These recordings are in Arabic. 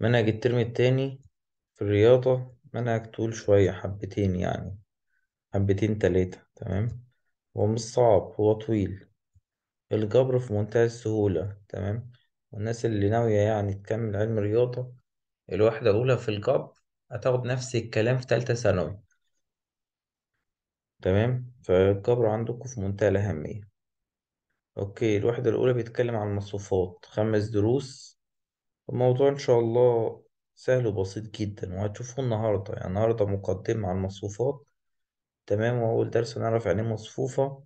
منهج الترم التاني في الرياضة منهج طويل شوية حبتين يعني حبتين تلاتة تمام هو مش صعب هو طويل الجبر في منتهى السهولة تمام والناس اللي ناوية يعني تكمل علم رياضة الواحدة أولى في الجبر هتاخد نفس الكلام في تالتة ثانوي تمام فالجبر عندكم في منتهى الأهمية أوكي الوحدة الأولى بيتكلم عن المصفوفات خمس دروس الموضوع إن شاء الله سهل وبسيط جدا وهتشوفوه النهاردة يعني النهاردة مقدمة على المصفوفات تمام وأول درس هنعرف يعني إيه مصفوفة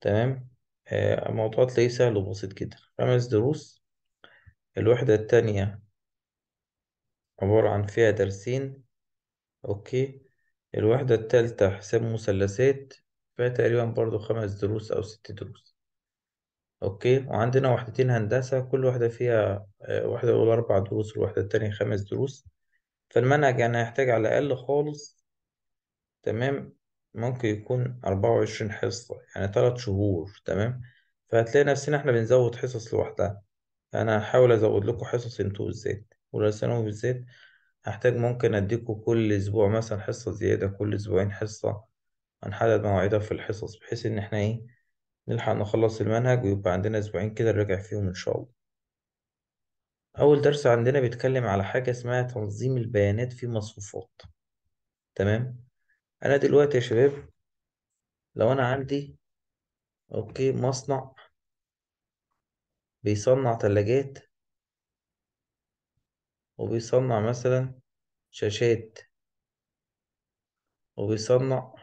تمام آه، الموضوع تلاقيه سهل وبسيط جدا خمس دروس الوحدة التانية عبارة عن فيها درسين أوكي الوحدة التالتة حساب مثلثات فيها تقريبا برضو خمس دروس أو ست دروس أوكي، وعندنا وحدتين هندسة كل واحدة فيها آه، واحدة اول اربع دروس والواحدة التانية خمس دروس، فالمنهج يعني هيحتاج على الأقل خالص تمام، ممكن يكون اربعه وعشرين حصة يعني تلات شهور تمام، فهتلاقي نفسنا إحنا بنزوّد حصص لوحدها، أنا هحاول أزوّد لكم حصص انتوا بالذات، ولا ثانوي بالذات هحتاج ممكن أدّيكم كل أسبوع مثلًا حصة زيادة، كل أسبوعين حصة، هنحدد مواعيدها في الحصص بحيث إن إحنا إيه نلحق نخلص المنهج ويبقى عندنا أسبوعين كده نراجع فيهم إن شاء الله أول درس عندنا بيتكلم على حاجة اسمها تنظيم البيانات في مصفوفات تمام أنا دلوقتي يا شباب لو أنا عندي أوكي مصنع بيصنع تلاجات وبيصنع مثلا شاشات وبيصنع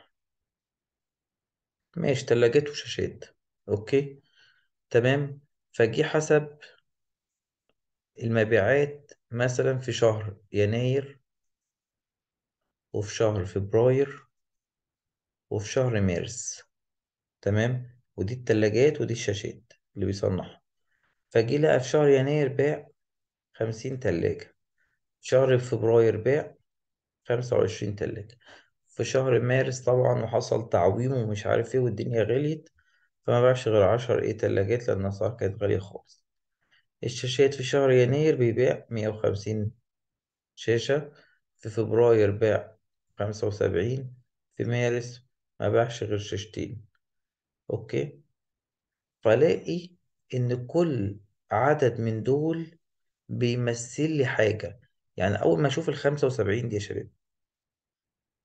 ماشي تلاجات وشاشات اوكي تمام فجي حسب المبيعات مثلا في شهر يناير وفي شهر فبراير وفي شهر مارس تمام ودي التلاجات ودي الشاشات اللي بيصنعها فجي لقى في شهر يناير باع خمسين تلاجة في شهر فبراير باع خمسة وعشرين تلاجة في شهر مارس طبعا وحصل تعويم ومش عارف ايه والدنيا غليت فما بعرفش غير عشر ايه تلاجات لأن الأسعار كانت غالية خالص الشاشات في شهر يناير بيباع مية وخمسين شاشة في فبراير باع خمسة وسبعين في مارس ما باعش غير شاشتين أوكي فلاقي إن كل عدد من دول بيمثل لي حاجة يعني أول ما أشوف الخمسة وسبعين دي يا شباب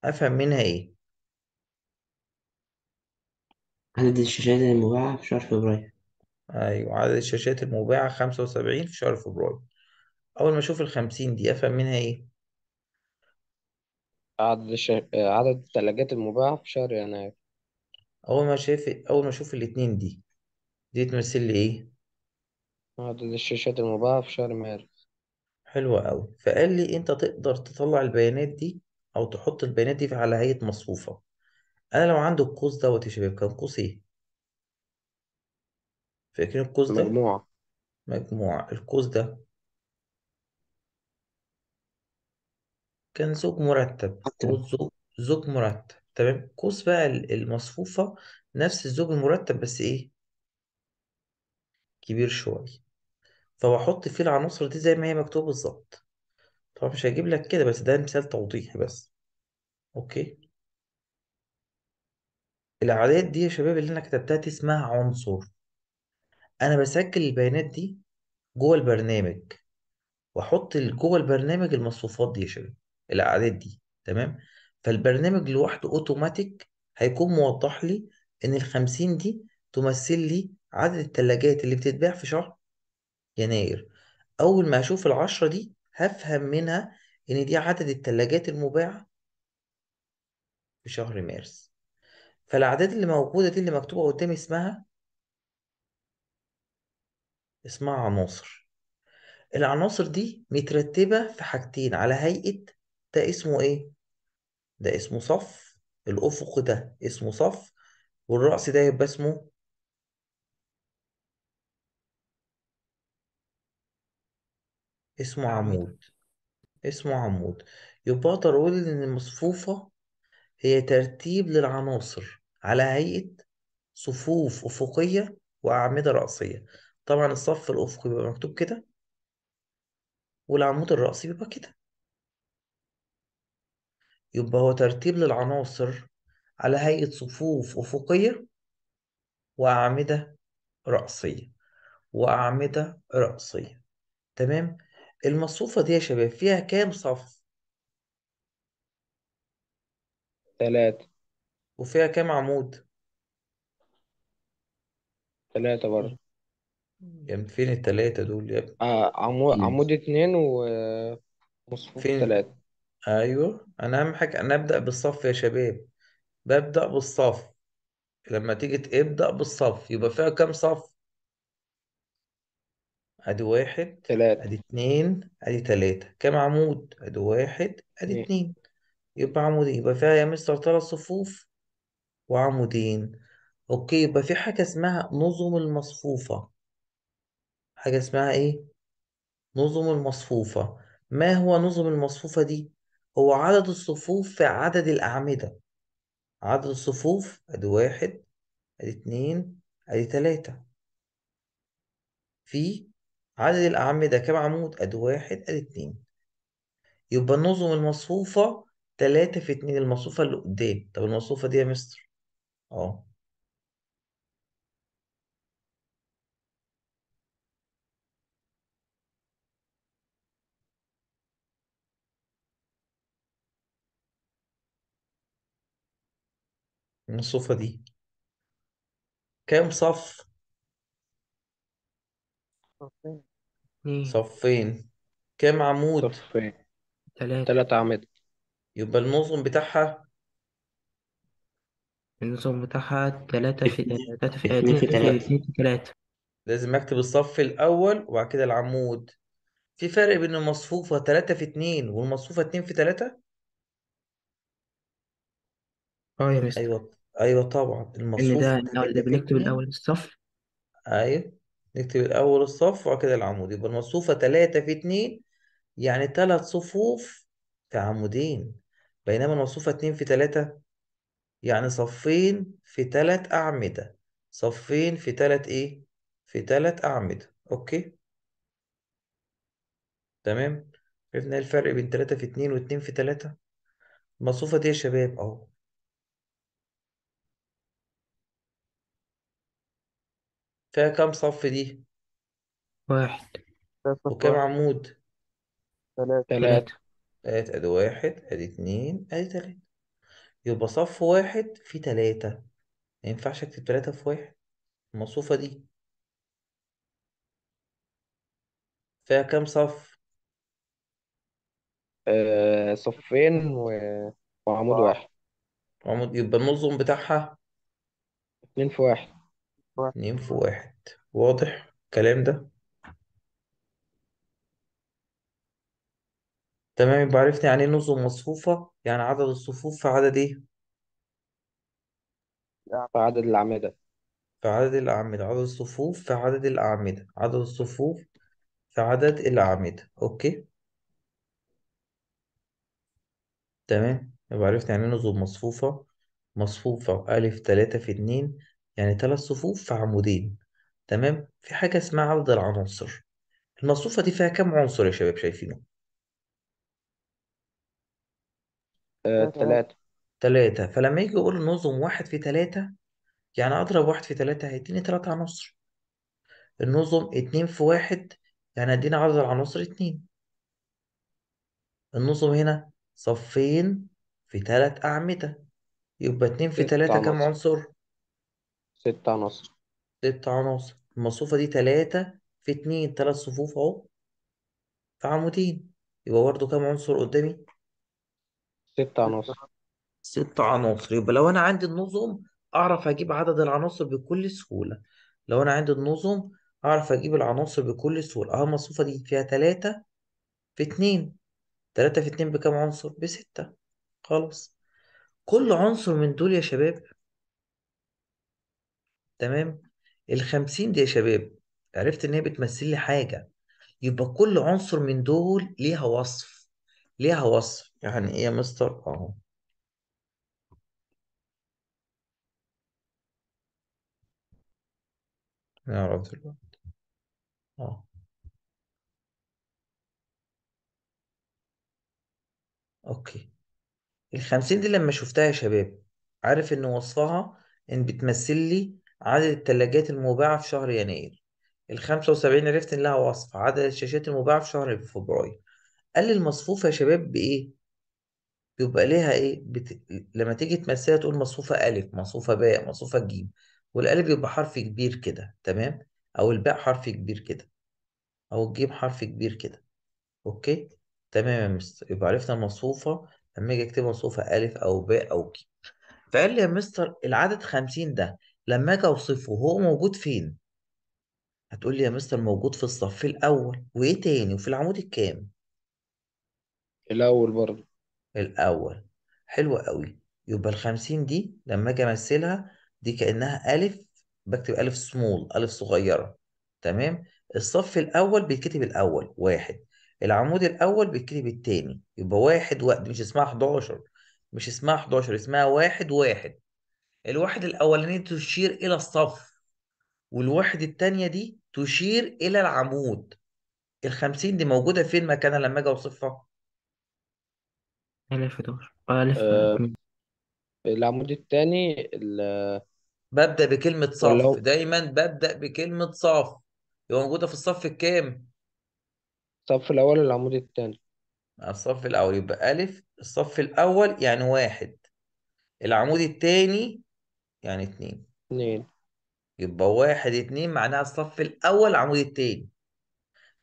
أفهم منها إيه عدد الشاشات المباعة في شهر فبراير ايوه عدد الشاشات المباعة 75 في شهر فبراير اول ما اشوف ال 50 دي افهم منها ايه عدد الش... عدد الثلاجات المباعة في شهر يناير اول ما شايف اول ما اشوف الاتنين دي دي تمثل لي ايه عدد الشاشات المباعة في شهر مارس حلوة أوي فقال لي أنت تقدر تطلع البيانات دي أو تحط البيانات دي على هيئة مصفوفة انا لو عندي القوس دوت يا شباب كان قوس ايه فاكرين القوس ده مجموعة مجموعة القوس ده كان زوج مرتب حتى قوس زوج زوج مرتب تمام قوس بقى المصفوفة نفس الزوج المرتب بس ايه كبير شوية فبحط فيه العناصر دي زي ما هي مكتوبة بالظبط طبعا مش هجيب لك كده بس ده مثال توضيحي بس اوكي العادات دي يا شباب اللي انا كتبتها دي اسمها عنصر انا بسجل البيانات دي جوه البرنامج واحط جوه البرنامج المصفوفات دي يا شباب الاعداد دي تمام فالبرنامج لوحده اوتوماتيك هيكون موضح لي ان الخمسين دي تمثل لي عدد الثلاجات اللي بتتباع في شهر يناير اول ما اشوف العشرة دي هفهم منها ان دي عدد الثلاجات المباعة في شهر مارس فالاعداد اللي موجوده دي اللي مكتوبه قدامي اسمها اسمها عناصر العناصر دي مترتبه في حاجتين على هيئه ده اسمه ايه ده اسمه صف الافق ده اسمه صف والرأس ده يبقى اسمه اسمه عمود اسمه عمود يبقى اقدر اقول ان المصفوفة هي ترتيب للعناصر على هيئة صفوف أفقية وأعمدة رأسية طبعا الصف الأفقي بيبقى مكتوب كده والعمود الرأسي بيبقى كده يبقى هو ترتيب للعناصر على هيئة صفوف أفقية وأعمدة رأسية وأعمدة رأسية تمام المصفوفة دي يا شباب فيها كام صف؟ ثلاثة وفيها كام عمود ثلاثة برضه يعني فين التلاتة دول يا ابني آه عمود عمود اتنين ومصفوف فين تلاتة ايوه انا اهم حاجة انا ابدأ بالصف يا شباب ببدأ بالصف لما تيجي تبدأ بالصف يبقى فيها كام صف ادي واحد تلاتة ادي اتنين ادي تلاتة كام عمود ادي واحد ادي اتنين اتنين يبقى عمودين إيه؟ يبقى فيها يا مستر تلات صفوف وعمودين اوكي يبقى في حاجة اسمها نظم المصفوفة حاجة اسمها ايه نظم المصفوفة ما هو نظم المصفوفة دي هو عدد الصفوف في عدد الأعمدة عدد الصفوف ادي واحد ادي اتنين ادي تلاتة في عدد الأعمدة كام عمود ادي واحد ادي اتنين يبقى النظم المصفوفة تلاتة في اتنين المصفوفة اللي قدام طب المصفوفة دي يا مستر اه من الصفة دي كام صف صفين اتنين صفين كام عمود صفين تلاتة تلات أعمدة يبقى النظم بتاعها النظام بتاعها تلاتة في اتنين تلاتة في اتنين في اتنين في تلاتة لازم اكتب الصف الاول وبعد كده العمود في فرق بين المصفوفة 3 في 2 والمصفوفة 2 في 3 اه يا مستر ايوه ايوه طبعا إن المصفوفة ده لو 3 في بنكتب اتنين الأول الصف ايوه نكتب الاول الصف وبعد كده العمود يبقى المصفوفة 3 في 2 يعني ثلاث صفوف في عمودين بينما المصفوفة 2 في 3 يعني صفين في تلات أعمدة صفين في تلات إيه؟ في تلات أعمدة أوكي تمام عرفنا إيه الفرق بين تلاتة في اتنين واتنين في تلاتة المصفوفة دي يا شباب أهو فيها كام صف دي واحد وكام عمود تلاتة تلاتة أدي واحد أدي اتنين أدي تلاتة يبقى صف واحد فيه تلاتة ما ينفعش اكتب تلاتة في واحد المصفوفة دي فيها كام صف آه، صفين و... وعمود اه واحد عمود يبقى النظم بتاعها اتنين في واحد. اتنين في واحد واضح الكلام ده تمام يبقى عرفت يعني ايه نظم مصفوفة يعني عدد الصفوف في عدد ايه يعني في عدد الأعمدة في عدد الأعمدة عدد الصفوف في عدد الأعمدة عدد الصفوف في عدد الأعمدة أوكي تمام يبقى عرفت يعني ايه نظم مصفوفة مصفوفة ألف تلاتة في اتنين يعني تلات صفوف في عمودين تمام في حاجة اسمها عدد العناصر المصفوفة دي فيها كام عنصر يا شباب شايفينه آه ده تلاتة تلاتة فلما يجي يقول نظم واحد في تلاتة يعني أضرب واحد في تلاتة هيديني تلاتة عناصر النظم اتنين في واحد يعني هيديني عدد العناصر اتنين النظم هنا صفين في تلات أعمدة يبقى اتنين في ست تلاتة كم عناصر عنصر؟ ست عناصر ست عناصر المصفوفة دي تلاتة في اتنين تلات صفوف أهو في عمودين يبقى برضه كام عنصر قدامي؟ ست عناصر ست عناصر يبقى لو انا عندي النظم اعرف اجيب عدد العناصر بكل سهولة لو انا عندي النظم اعرف اجيب العناصر بكل سهولة اهم الصفة دي فيها تلاتة في اتنين تلاتة في اتنين بكام عنصر بستة خلاص كل عنصر من دول يا شباب تمام الخمسين دي يا شباب عرفت ان هي بتمثل لي حاجة يبقى كل عنصر من دول ليها وصف ليها وصف يعني ايه يا مستر اهو نعرف دلوقتي اه اوكي الخمسين دي لما شفتها يا شباب عارف ان وصفها ان بتمثل لي عدد التلاجات المباعة في شهر يناير الخمسة وسبعين عرفت ان لها وصف عدد الشاشات المباعة في شهر فبراير قال لي المصفوفة يا شباب بايه بيبقى ليها ايه بت... لما تيجي تمثلها تقول مصفوفة ألف مصفوفة باء مصفوفة جيم والألف يبقى حرف كبير كده تمام أو الباء حرف كبير كده أو الجيم حرف كبير كده أوكي تمام يا مستر يبقى عرفنا المصفوفة لما أجي أكتب مصفوفة ألف أو باء أو جيم فقال لي يا مستر العدد خمسين ده لما أجي أوصفه هو موجود فين؟ هتقول لي يا مستر موجود في الصف الأول وإيه تاني وفي العمود الكام؟ الأول برضه الأول حلوة قوي يبقى الخمسين دي لما أجي أمثلها دي كأنها ألف بكتب ألف سمول ألف صغيرة تمام الصف الأول بيتكتب الأول واحد العمود الأول بيتكتب التاني يبقى واحد واحد مش اسمها 11 مش اسمها 11 اسمها واحد واحد الواحد الأولاني تشير إلى الصف والواحد التانية دي تشير إلى العمود الخمسين دي موجودة فين مكانها لما أجي أوصفها؟ ألف دور ألف آه، العمود التاني ال- ببدأ بكلمة ولا صف هو دايما ببدأ بكلمة صف يبقى موجودة في الصف الكام؟ الصف الأول ولا العمود التاني آه، الصف الأول يبقى ألف الصف الأول يعني واحد العمود التاني يعني اتنين اتنين يبقى واحد اتنين معناها الصف الأول العمود التاني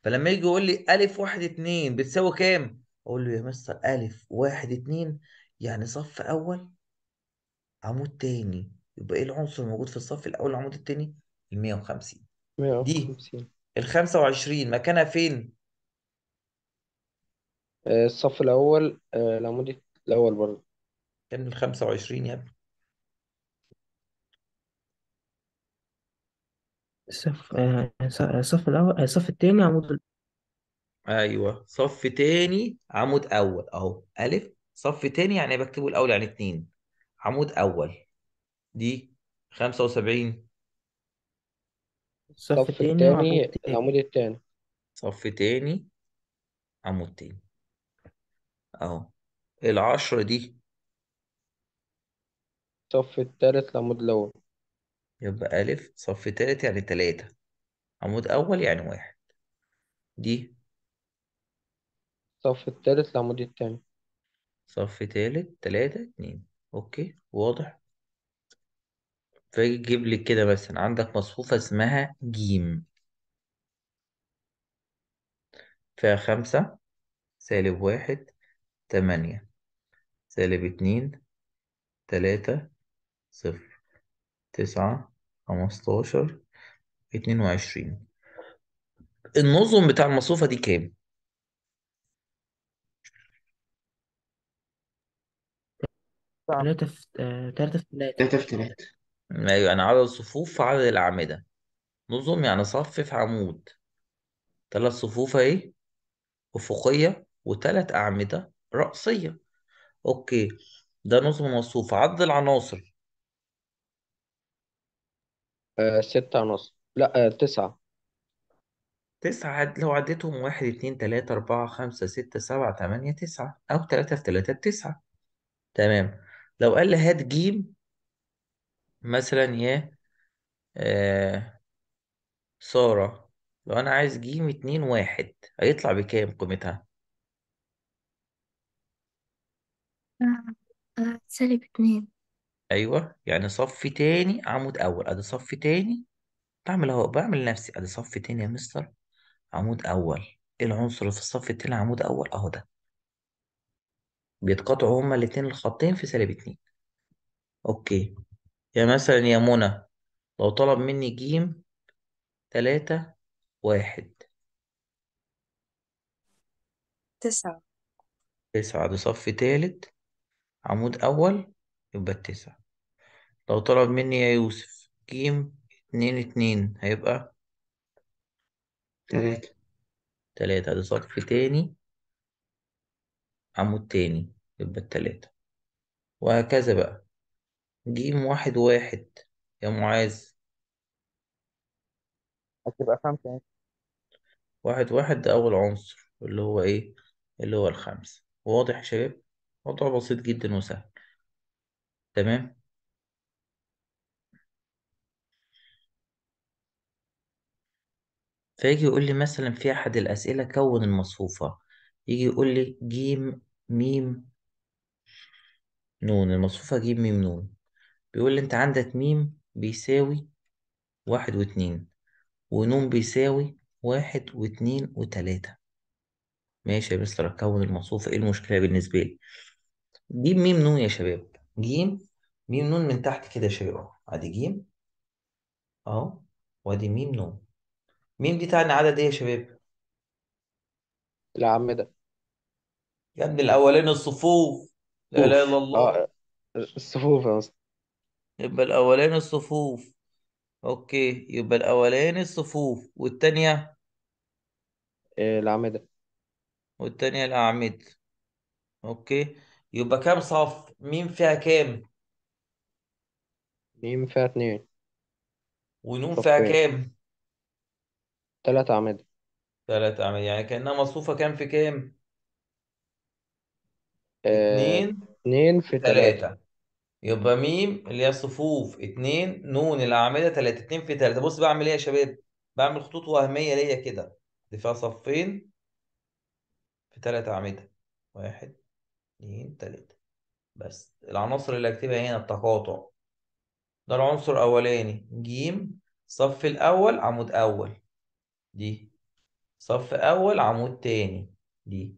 فلما يجي يقول لي ألف واحد اتنين بتساوي كام؟ اقول له يا مستر الف واحد اتنين يعني صف اول عمود تاني يبقى ايه العنصر الموجود في الصف الاول العمود التاني ال 150 دي الخمسة ال 25 مكانها فين آه، الصف الأول آه، العمود الأول برضه كان الخمسة 25 يا ابني الصف الصف آه، الأول الصف التاني عمود ايوه صف تاني عمود اول اهو الف صف تاني يعني بكتبه الاول يعني اتنين عمود اول دي خمسة وسبعين صف تاني تاني العمود التاني صف تاني عمود تاني اهو العشرة دي صف التالت العمود الأول يبقى ألف صف تالت يعني تلاتة عمود أول يعني واحد دي صف التالت العمود التاني صف تالت تلاتة اتنين اوكي واضح فاجي تجيب لي كده مثلا عندك مصفوفة اسمها جيم فيها خمسة سالب واحد تمانية سالب اتنين تلاتة صفر تسعة خمستاشر اتنين وعشرين النظم بتاع المصفوفة دي كام؟ صعب آه، تلاتة في تلاتة في تلاتة 3 في أيوة يعني عدد الصفوف في عدد الأعمدة نظم يعني صف في عمود ثلاث صفوف اهي أفقية وثلاث أعمدة رأسية أوكي ده نظم موصوف عدد العناصر آه، ستة ونص لا آه، تسعة تسعة لو عديتهم واحد اتنين تلاتة أربعة خمسة ستة سبعة تمانية تسعة أو تلاتة في تلاتة بتسعة تمام لو قال لي هات جيم مثلا يا آه سارة لو أنا عايز جيم اتنين واحد هيطلع بكام قيمتها؟ آه،, آه، سالب اتنين أيوه يعني صف تاني عمود أول أدي صف تاني بعمل أهو بعمل لنفسي أدي صف تاني يا مستر عمود أول إيه العنصر اللي في الصف التاني عمود أول أهو ده بيتقاطعوا هما الاتنين الخطين في سالب اتنين اوكي يعني مثلا يا منى لو طلب مني ج تلاتة واحد تسعة تسعة ده صف تالت عمود أول يبقى التسعة لو طلب مني يا يوسف ج اتنين اتنين هيبقى تلاتة تلاتة ده صف تاني عمود تاني يبقى التلاتة وهكذا بقى جيم واحد واحد يا معاذ هتبقى خمسة يعني. واحد واحد ده أول عنصر اللي هو إيه اللي هو الخمسة واضح يا شباب موضوع بسيط جدا وسهل تمام فيجي يقول لي مثلا في أحد الأسئلة كون المصفوفة يجي يقول لي جيم ميم نون المصفوفة أجيب ميم نون بيقول لي أنت عندك ميم بيساوي واحد واتنين ونون بيساوي واحد واتنين وتلاتة ماشي يا مستر أكون المصفوفة إيه المشكلة بالنسبة لي جيب ميم نون يا شباب جيم ميم نون من تحت كده يا شباب أدي جيم أهو وأدي ميم نون ميم دي تعني عدد إيه يا شباب؟ العم ده يا ابني الاولين الصفوف لا اله الا الله آه، الصفوف يا اسطى يبقى الاولين الصفوف اوكي يبقى الاولين الصفوف والتانية إيه، الأعمدة والتانية الاعمدة اوكي يبقى كام صف مين فيها كام مين فيها اتنين ونون فيها صفين كام تلات أعمدة تلات أعمدة يعني كأنها مصفوفة كام في كام آه، اتنين اتنين في تلاتة تلاتة يبقى ميم اللي هي صفوف اتنين نون الأعمدة تلاتة اتنين في تلاتة بص بعمل ايه يا شباب بعمل خطوط وهمية ليا كده دي فيها صفين في تلاتة أعمدة واحد اتنين تلاتة بس العناصر اللي هكتبها هنا التقاطع ده العنصر الأولاني جيم صف الأول عمود أول دي صف أول عمود تاني دي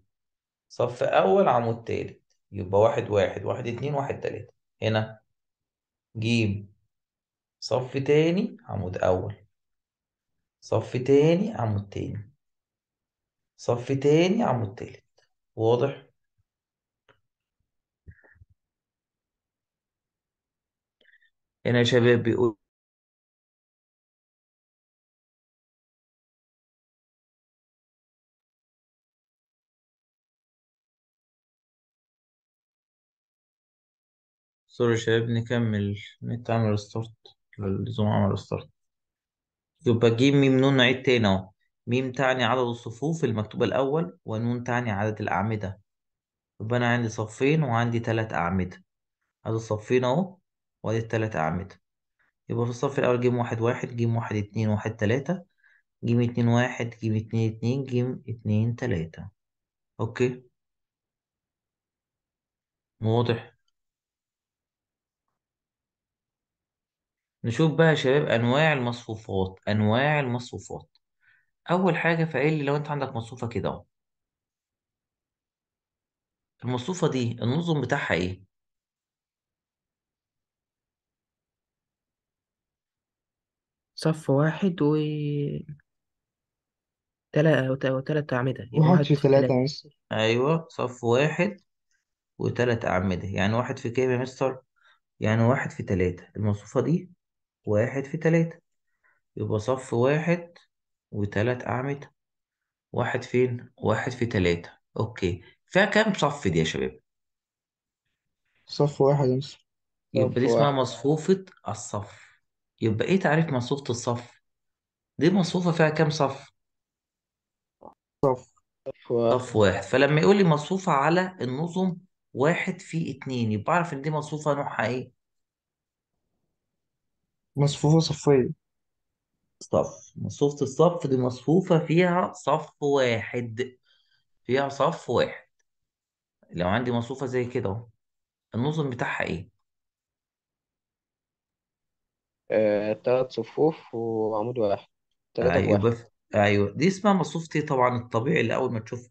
صف أول عمود تالت يبقى واحد واحد واحد اتنين واحد تلاتة هنا جيم صف تاني عمود أول صف تاني عمود تاني صف تاني عمود تالت واضح؟ هنا يا شباب بيقول سوري يا شباب نكمل نت عمل ستارت الزوم عمل ستارت يبقى جيم ميم نون نعيد تاني اهو ميم تعني عدد الصفوف المكتوبة الأول ونون تعني عدد الأعمدة يبقى أنا عندي صفين وعندي تلات أعمدة هذا الصفين أهو وأدي التلات أعمدة يبقى في الصف الأول جيم واحد واحد جيم واحد اتنين واحد تلاتة جيم اتنين واحد جيم اتنين اتنين جيم اتنين تلاتة أوكي واضح نشوف بقى يا شباب انواع المصفوفات انواع المصفوفات اول حاجه فقال لي لو انت عندك مصفوفه كده اهو المصفوفه دي النظم بتاعها ايه صف واحد و تلات أعمدة يبقى يعني واحد واحد في في ثلاثة تلاتة يا مستر ايوه صف واحد وتلات اعمده يعني واحد في كام يا مستر يعني واحد في تلاتة المصفوفه دي واحد في تلاتة يبقى صف واحد وتلات أعمدة واحد فين؟ واحد في تلاتة أوكي فيها كام صف دي يا شباب؟ صف واحد يا يبقى صف دي اسمها واحد مصفوفة الصف يبقى إيه تعريف مصفوفة الصف؟ دي مصفوفة فيها كام صف؟ صف صف واحد صف واحد فلما يقول لي مصفوفة على النظم واحد في اتنين يبقى أعرف إن دي مصفوفة نوعها إيه؟ مصفوفة صفية صف مصفوفة الصف دي مصفوفة فيها صف واحد فيها صف واحد لو عندي مصفوفة زي كده اهو النظم بتاعها ايه آه، تلات صفوف وعمود واحد تلاتة ايوه واحد ايوه دي اسمها مصفوفة ايه طبعا الطبيعي اللي اول ما تشوفها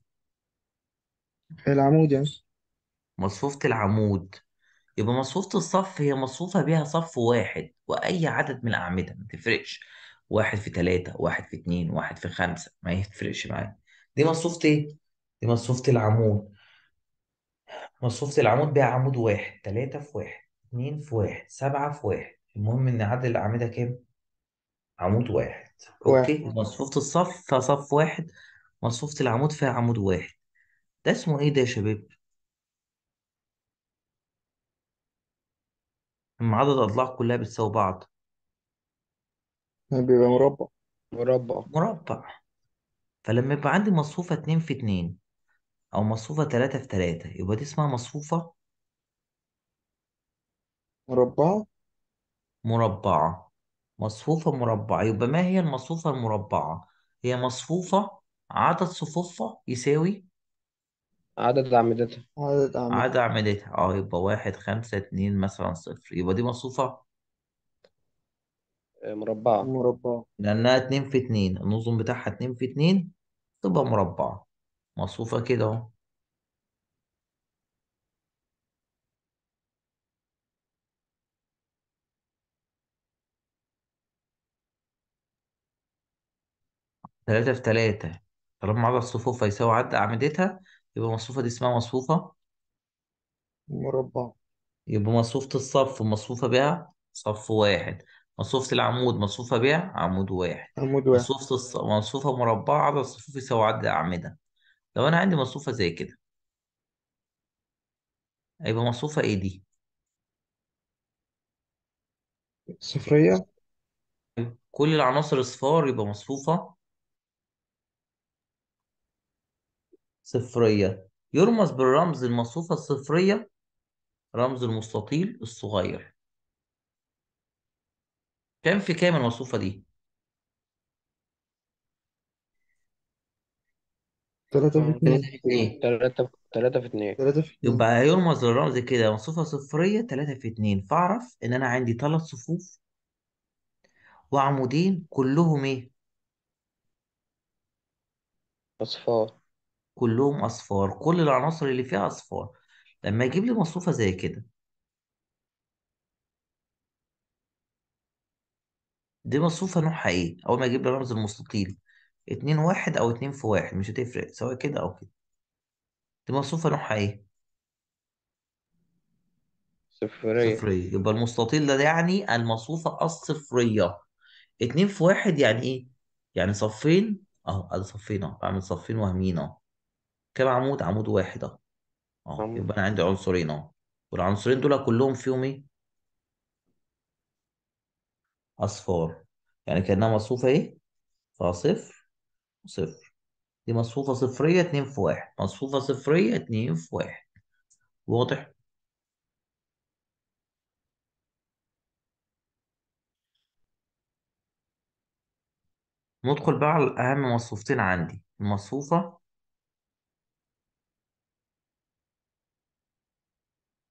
العمود يعني مصفوفة العمود يبقى مصفوفة الصف هي مصفوفة بيها صف واحد وأي عدد من الأعمدة ما تفرقش واحد في تلاتة واحد في اتنين واحد في خمسة ما يفرقش معايا دي مصفوفة إيه؟ دي مصفوفة العمود مصفوفة العمود بيها عمود واحد تلاتة في واحد اتنين في واحد سبعة في واحد المهم إن عدد الأعمدة كام؟ عمود واحد واحد أوكي مصفوفة الصف فيها صف واحد مصفوفة العمود فيها عمود واحد ده اسمه إيه ده يا شباب؟ لما عدد أضلاعه كلها بتساوي بعض يعني بيبقى مربع مربع مربع فلما يبقى عندي مصفوفة اتنين في اتنين أو مصفوفة تلاتة في تلاتة يبقى دي اسمها مصفوفة مربع مربعة مصفوفة مربعة يبقى ما هي المصفوفة المربعة؟ هي مصفوفة عدد صفوفها يساوي عدد أعمدتها عدد عدد أعمدتها اه يبقى واحد خمسة اتنين مثلا صفر يبقى دي مصفوفة آه، مربعة مربعة لأنها اتنين في اتنين النظم بتاعها اتنين في اتنين تبقى مربعة مصفوفة كده اهو تلاتة في تلاتة طالما عدد الصفوف هيساوي عدد أعمدتها يبقى مصفوفة دي اسمها مصفوفة مربع يبقى مصفوفة الصف مصفوفة بها صف واحد مصفوفة العمود مصفوفة بها عمود واحد عمود واحد مصفوفة الص... مصفوفة مربعة عدد الصفوف يساوي عدد الأعمدة لو أنا عندي مصفوفة زي كده هيبقى مصفوفة إيه دي؟ صفرية كل العناصر اصفار يبقى مصفوفة صفرية يرمز بالرمز المصفوفة الصفرية رمز المستطيل الصغير كم في كام المصفوفة دي؟ تلاتة في اتنين تلاتة في اتنين تلاتة في اتنين يبقى يرمز الرمز كده مصفوفة صفرية تلاتة في اتنين فأعرف إن أنا عندي تلات صفوف وعمودين كلهم إيه؟ أصفار كلهم أصفار كل العناصر اللي فيها أصفار لما يجيب لي مصفوفة زي كده دي مصفوفة نوعها إيه أول ما يجيب لي رمز المستطيل اتنين واحد أو اتنين في واحد مش هتفرق سواء كده أو كده دي مصفوفة نوعها إيه صفرية صفرية يبقى المستطيل ده, ده يعني المصفوفة الصفرية اتنين في واحد يعني إيه يعني صفين أهو أدي صفين أهو بعمل صفين وهمين أهو كام عمود عمود واحد اهو اه يبقى انا عندي عنصرين اهو والعنصرين دول كلهم فيهم ايه اصفار يعني كانها مصفوفه ايه فصفر صفر وصفر دي مصفوفه صفريه اتنين في واحد مصفوفه صفريه اتنين في واحد واضح ندخل بقى على اهم مصفوفتين عندي المصفوفه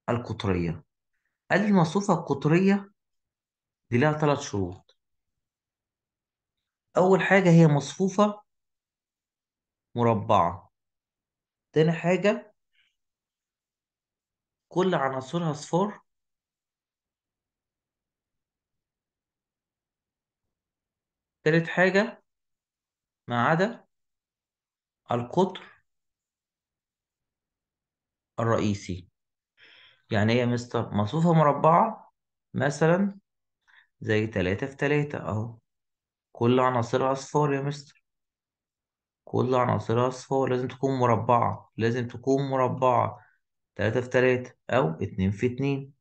القطرية قال لي المصفوفة القطرية دي لها ثلاث شروط أول حاجة هي مصفوفة مربعة تاني حاجة كل عناصرها صفار تالت حاجة ما عدا القطر الرئيسي يعني ايه يا مستر مصفوفة مربعة مثلا زي تلاتة في تلاتة اهو كل عناصرها اصفار يا مستر كل عناصرها اصفار لازم تكون مربعة لازم تكون مربعة تلاتة في تلاتة او اتنين في اتنين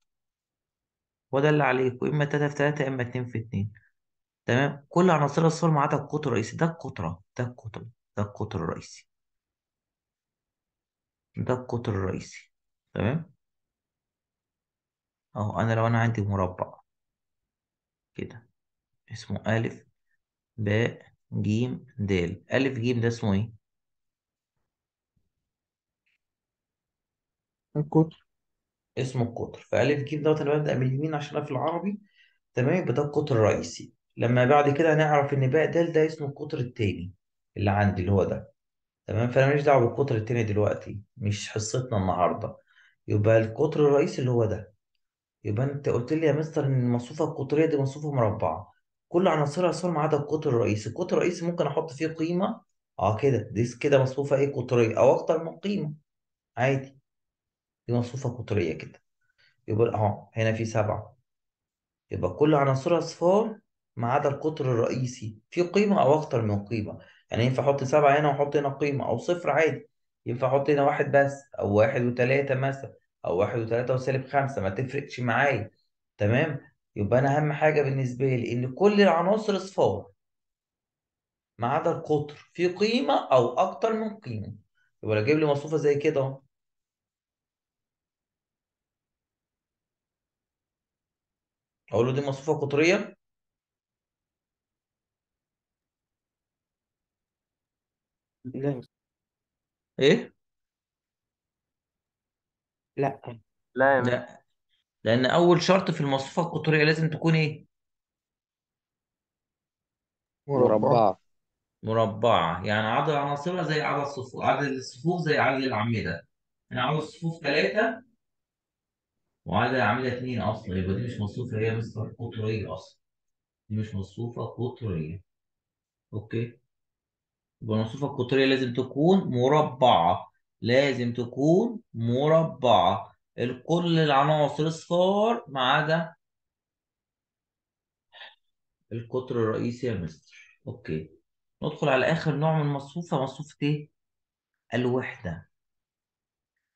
وده اللي عليك واما تلاتة في تلاتة اما اتنين في اتنين تمام كل عناصرها اصفار ما عدا القطر الرئيسي ده القطرة ده القطر ده القطر الرئيسي ده القطر الرئيسي تمام اهو انا لو انا عندي مربع كده اسمه ألف باء جيم دال ألف جيم ده اسمه ايه؟ القطر اسمه القطر فألف جيم دوت أنا ببدأ من اليمين عشان في العربي تمام يبقى ده القطر الرئيسي لما بعد كده هنعرف إن باء دال ده اسمه القطر التاني اللي عندي اللي هو ده تمام فأنا ماليش دعوة بالقطر التاني دلوقتي مش حصتنا النهاردة يبقى القطر الرئيسي اللي هو ده يبقى انت قلت لي يا مستر ان المصفوفه القطريه دي مصفوفه مربعه كل عناصرها اسفار ما عدا القطر الرئيسي القطر الرئيسي ممكن احط فيه قيمه اه كده دي كده مصفوفه ايه قطريه او اكتر من قيمه عادي دي مصفوفه قطريه كده يبقى اهو هنا في سبعة يبقى كل عناصرها صفار ما عدا القطر الرئيسي في قيمة أو أكتر من قيمة يعني ينفع أحط سبعة هنا وأحط هنا قيمة أو صفر عادي ينفع أحط هنا واحد بس أو واحد وتلاتة مثلا او واحد وثلاثة وسالب خمسة ما تفرقش معايا تمام يبقى انا اهم حاجة بالنسبة لي ان كل العناصر اصفار ما عدا القطر في قيمة او اكتر من قيمة يبقى اجيب لي مصفوفة زي كده اقول له دي مصفوفة قطرية لا ايه لا لا يا مان لا لأن أول شرط في المصفوفة القطرية لازم تكون إيه؟ مربعة مربعة مربعة يعني عدد عناصرها زي عدد الصفوف عدد الصفوف زي عدد الأعمدة يعني عدد الصفوف ثلاثة وعدد الأعمدة اثنين أصلا يبقى دي مش مصفوفة هي مصفوفة قطرية أصلا دي مش مصفوفة قطرية أوكي يبقى المصفوفة القطرية لازم تكون مربعة لازم تكون مربعة الكل العناصر صفار ما عدا القطر الرئيسي يا مستر اوكي ندخل على اخر نوع من مصفوفة مصفوفة ايه الوحدة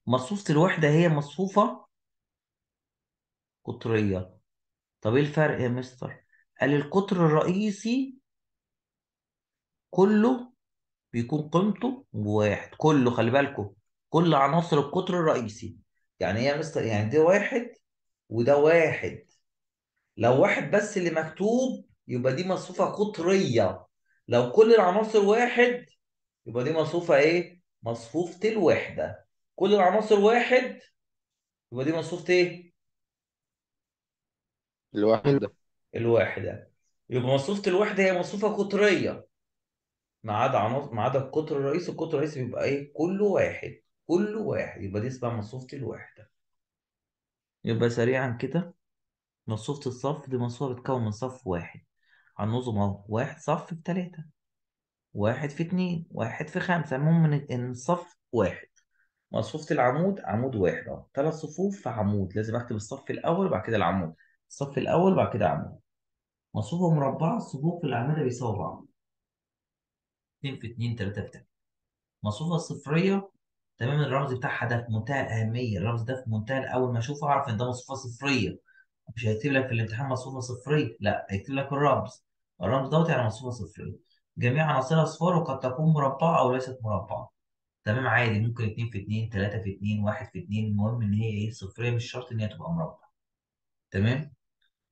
مصفوفة الوحدة هي مصفوفة قطرية طب ايه الفرق يا مستر قال القطر الرئيسي كله بيكون قيمته بواحد كله خلي بالكم كل عناصر القطر الرئيسي يعني ايه يا مستر يعني ده واحد وده واحد لو واحد بس اللي مكتوب يبقى دي مصفوفة قطرية لو كل العناصر واحد يبقى دي مصفوفة ايه؟ مصفوفة الوحدة كل العناصر واحد يبقى دي مصفوفة ايه؟ الواحده الواحده يبقى مصفوفة الوحدة هي مصفوفة قطرية ما عدا عناصر ما عدا القطر الرئيسي القطر الرئيسي بيبقى ايه كله واحد كله واحد يبقى دي اسمها مصفوفة الوحدة يبقى سريعا كده مصفوفة الصف دي مصفوفة بتتكون من صف واحد هنظم اهو واحد صف في تلاتة واحد في اتنين واحد في خمسة المهم ان الصف واحد مصفوفة العمود عمود واحد اهو تلات صفوف في عمود لازم اكتب الصف الاول وبعد كده العمود الصف الاول وبعد كده عمود مصفوفة مربعة الصفوف في الأعمدة بيساوي بعض 2 في 2 3 في 3 مصفوفه صفريه تمام الرمز بتاعها ده في منتهى الاهميه الرمز ده في منتهى اول ما اشوفه اعرف ان ده مصفوفه صفريه مش هيكتب لك في الامتحان مصفوفه صفريه لا هيكتب لك الرمز الرمز دوت يعني مصفوفه صفريه جميع عناصرها صفار وقد تكون مربعه او ليست مربعه تمام عادي ممكن 2 في 2 3 في 2 1 في 2 المهم ان هي ايه صفريه مش شرط ان هي تبقى مربعه تمام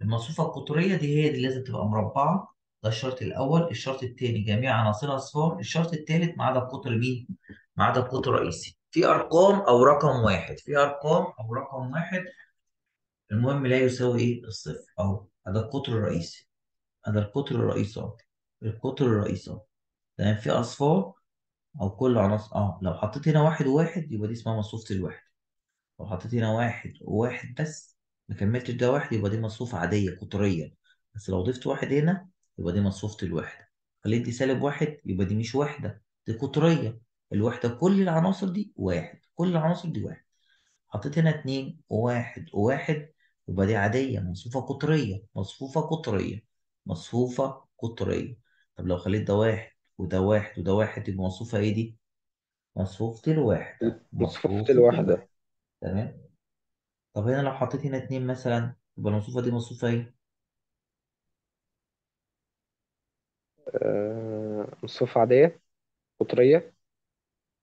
المصفوفه القطريه دي هي دي لازم تبقى مربعه ده الشرط الاول الشرط الثاني جميع عناصرها اصفار الشرط الثالث ما عدا القطر مين ما عدا القطر الرئيسي في ارقام او رقم واحد في ارقام او رقم واحد المهم لا يساوي ايه الصفر اهو هذا القطر الرئيسي هذا القطر الرئيسي القطر الرئيسي تمام في اصفار او كل عناصر اه لو حطيت هنا واحد وواحد يبقى دي اسمها مصفوفة الواحد لو حطيت هنا واحد وواحد بس ما كملتش ده واحد يبقى دي مصفوفة عادية قطرية بس لو ضفت واحد هنا يبقى دي مصفوفة الوحدة خليت دي سالب واحد يبقى دي مش وحدة دي قطرية الوحدة كل العناصر دي واحد كل العناصر دي واحد حطيت هنا اتنين وواحد وواحد يبقى دي عادية مصفوفة قطرية مصفوفة قطرية مصفوفة قطرية طب لو خليت ده واحد وده واحد وده واحد يبقى مصفوفة ايه دي؟ مصفوفة الواحد مصفوفة الواحدة تمام طب هنا لو حطيت هنا اتنين مثلا يبقى المصفوفة دي مصفوفة ايه؟ آه، مصفوفة عادية قطرية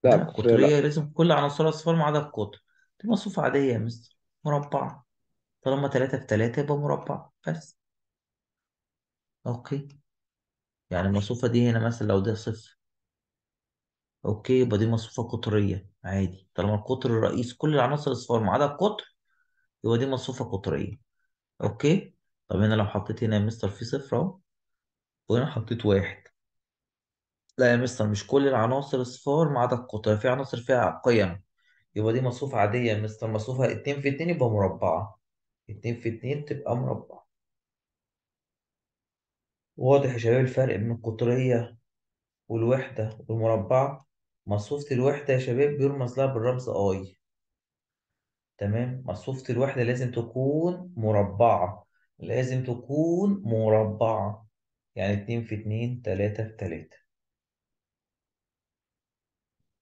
لا لا قطرية لا قطرية لازم كل عناصرها صفار ما عدا القطر دي مصفوفة عادية يا مستر مربع طالما تلاتة في تلاتة يبقى مربع بس أوكي يعني المصفوفة دي هنا مثلا لو ده صفر أوكي يبقى دي مصفوفة قطرية عادي طالما القطر الرئيس كل العناصر الصفار ما عدا القطر يبقى دي مصفوفة قطرية أوكي طب هنا لو حطيت هنا يا مستر في صفر أهو وهنا طيب، حطيت واحد لا يا مستر مش كل العناصر اصفار ما عدا القطر في عناصر فيها قيم يبقى دي مصفوفة عادية يا مستر مصفوفة اتنين في اتنين يبقى مربعة اتنين في اتنين تبقى مربعة واضح يا شباب الفرق بين القطرية والوحدة والمربعة مصفوفة الوحدة يا شباب بيرمز لها بالرمز اي تمام مصفوفة الوحدة لازم تكون مربعة لازم تكون مربعة يعني اتنين في اتنين تلاتة في تلاتة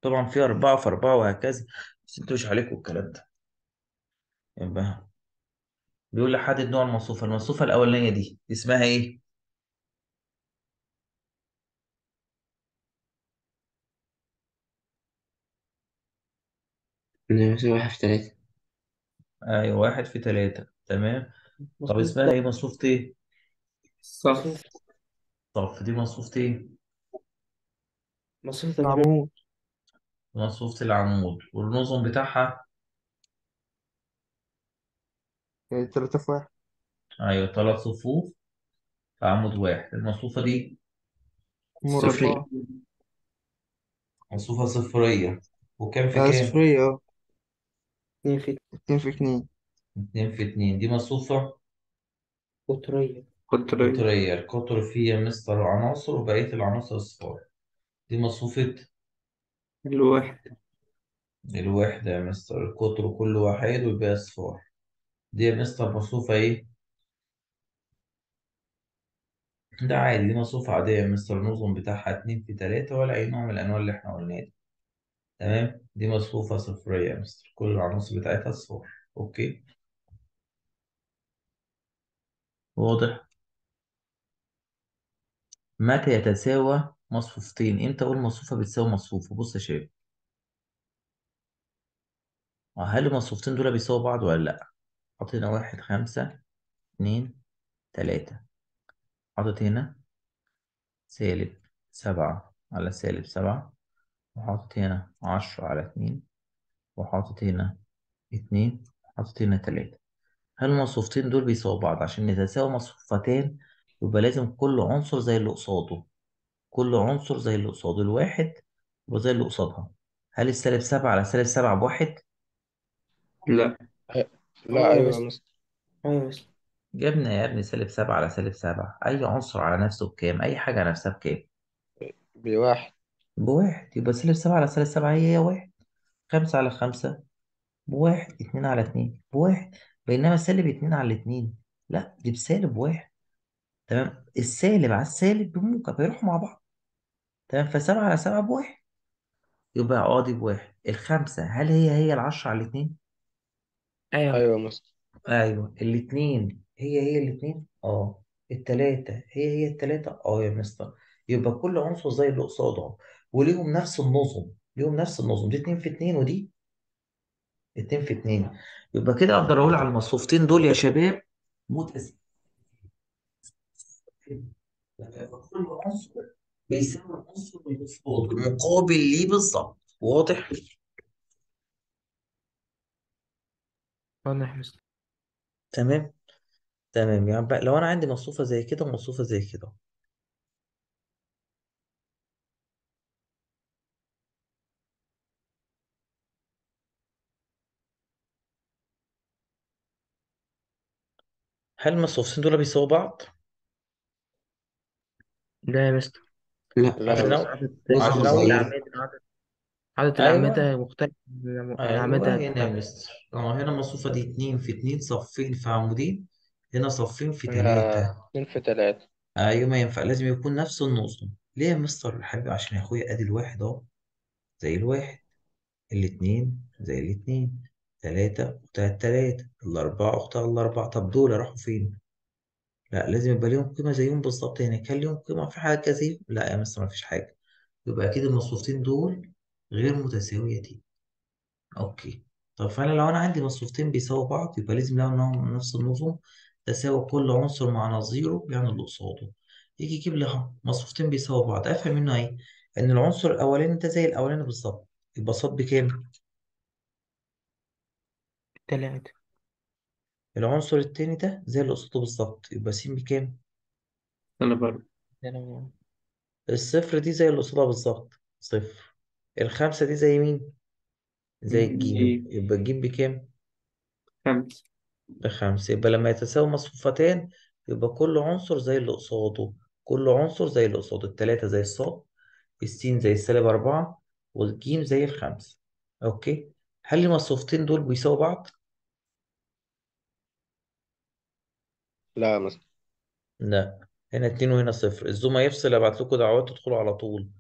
طبعا في أربعة في أربعة وهكذا بس انتوا مش عليكم الكلام ده يبقى بيقول لي حدد نوع المصفوفة المصفوفة الأولانية دي اسمها إيه؟ نعمل واحد في تلاتة أيوة واحد في تلاتة تمام طب مصفوفة اسمها إيه مصفوفة إيه؟ صف طب فدي مصفوفة ايه؟ مصيفة العمود مصفوفة العمود والنظم بتاعها يعني إيه، تلاتة في واحد أيوة تلات صفوف في عمود واحد المصفوفة دي صفرية مربعة مصفوفة صفرية وكام في آه، كام؟ صفرية اه اتنين في اتنين في اتنين اتنين في اتنين دي مصفوفة قطرية كتري كتري القطر فيها مستر العناصر وبقية العناصر أصفار دي مصفوفة الواحد الوحدة يا مستر القطر كله واحد ويبقى أصفار دي يا مستر مصفوفة إيه؟ ده عادي دي مصفوفة عادية يا مستر النظم بتاعها اتنين في تلاتة ولا أي نوع من الأنواع اللي إحنا قلناها دي تمام دي مصفوفة صفرية يا مستر كل العناصر بتاعتها أصفار أوكي واضح متى يتساوى مصفوفتين امتى اقول مصفوفه بتساوي مصفوفه بص يا شباب آه، هل المصفوفتين دول بيساووا بعض ولا لا حاطط هنا واحد خمسة اتنين تلاتة حاطط هنا سالب سبعة على سالب سبعة وحاطط هنا عشرة على اتنين وحاطط هنا اتنين وحاطط هنا تلاتة هل المصفوفتين دول بيساووا بعض عشان يتساوى مصفوفتان يبقى لازم كل عنصر زي اللي قصاده كل عنصر زي اللي قصاده الواحد يبقى زي اللي قصادها هل السالب سبعة على سالب سبعة بواحد؟ لا لا ايوه يا ايوه مستر ايوه مستر جبنا يا ابني سالب سبعة على سالب سبعة أي عنصر على نفسه بكام؟ أي حاجة على نفسها بكام؟ بواحد بواحد يبقى سالب سبعة على سالب سبعة هي هي واحد خمسة على خمسة بواحد اتنين على اتنين بواحد بينما سالب اتنين على اتنين لا دي بسالب واحد تمام السالب على السالب بموجب هيروحوا مع بعض تمام فسبعة على سبعة بواحد يبقى قاضي بواحد الخمسة هل هي هي العشرة على الاتنين؟ ايوه ايوه مصر أيوه الاتنين هي هي الاتنين؟ أه التلاتة هي هي التلاتة؟ أه يا مستر يبقى كل عنصر زي اللي قصاده وليهم نفس النظم ليهم نفس النظم دي اتنين في اتنين ودي اتنين في اتنين يبقى كده أقدر أقول على المصفوفتين دول يا شباب متقاسمين بيساوي مقابل ليه بالظبط واضح؟ تمام تمام يعني بقى لو انا عندي مصفوفة زي كده ومصفوفة زي كده هل المصفوفتين دول بيساووا بعض؟ لا يا مستر لا لا يا أصل لو مستر عدد أصل نظرة لو ضعيف عدد عدد ايوه الأعمدة مختلف من ايوه الأعمدة هنا يا التانية مستر ما هنا المصفوفة دي اتنين في اتنين صفين في عمودين هنا صفين في هنا تلاتة اتنين في تلاتة ايوه ما ينفع لازم يكون نفس النقطة ليه يا مستر الحبيب عشان يا اخويا ادي الواحد اهو زي الواحد الاتنين زي الاتنين تلاتة أختها التلاتة الأربعة أختها الأربعة طب دول راحوا فين؟ لا لازم يبقى ليهم قيمة زيهم بالظبط يعني كان ليهم قيمة في حاجة زيهم لا يا مستر مفيش حاجة يبقى أكيد المصفوفتين دول غير متساويتين أوكي طب فأنا لو أنا عندي مصفوفتين بيساووا بعض يبقى لازم لو إنهم نفس النظم تساوي كل عنصر مع نظيره يعني اللي قصاده يجي يجيب لي مصفوفتين بيساووا بعض أفهم منه إيه؟ إن العنصر الأولاني ده زي الأولاني بالظبط يبقى صاد بكام؟ تلاتة العنصر التاني ده زي اللي قصاده بالظبط يبقى س بكام؟ انا برضه الصفر دي زي اللي قصادها بالظبط صفر الخمسة دي زي مين؟ زي الجيم إيه؟ يبقى الجيم بكام؟ خمسة بخمسة يبقى لما يتساوي مصفوفتان يبقى كل عنصر زي اللي قصاده كل عنصر زي اللي قصاده التلاتة زي الصاد السين زي السالب أربعة والجيم زي الخمسة أوكي هل المصفوفتين دول بيساووا بعض؟ لا مثلا لا هنا اتنين وهنا صفر الزوم هيفصل ابعت لكم دعوات تدخلوا على طول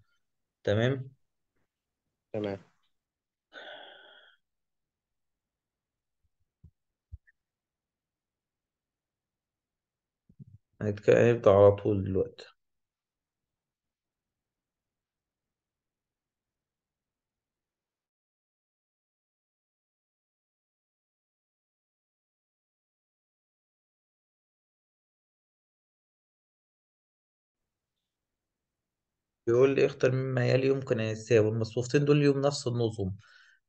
تمام تمام هنبدأ على طول دلوقتي بيقول لي اختر مما يلي يمكن أن يتساوي المصفوفتين دول ليهم نفس النظم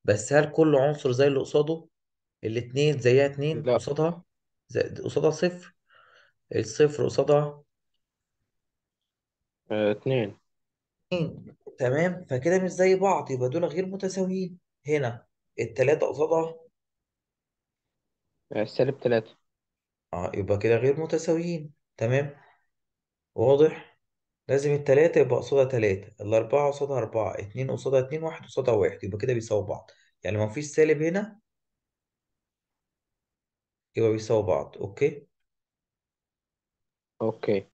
بس هل كل عنصر زي اللي قصاده الاتنين زيها اتنين لا قصادها زي... قصادها صفر الصفر قصادها اثنين آه، اتنين تمام فكده مش زي بعض يبقى دول غير متساويين هنا التلاتة قصادها آه، سالب تلاتة آه، يبقى كده غير متساويين تمام واضح لازم التلاتة يبقى قصادها تلاتة الأربعة قصادها أربعة اتنين قصادها اتنين واحد قصادها واحد يبقى كده بيساووا بعض يعني ما فيش سالب هنا يبقى بيساووا بعض أوكي اوكي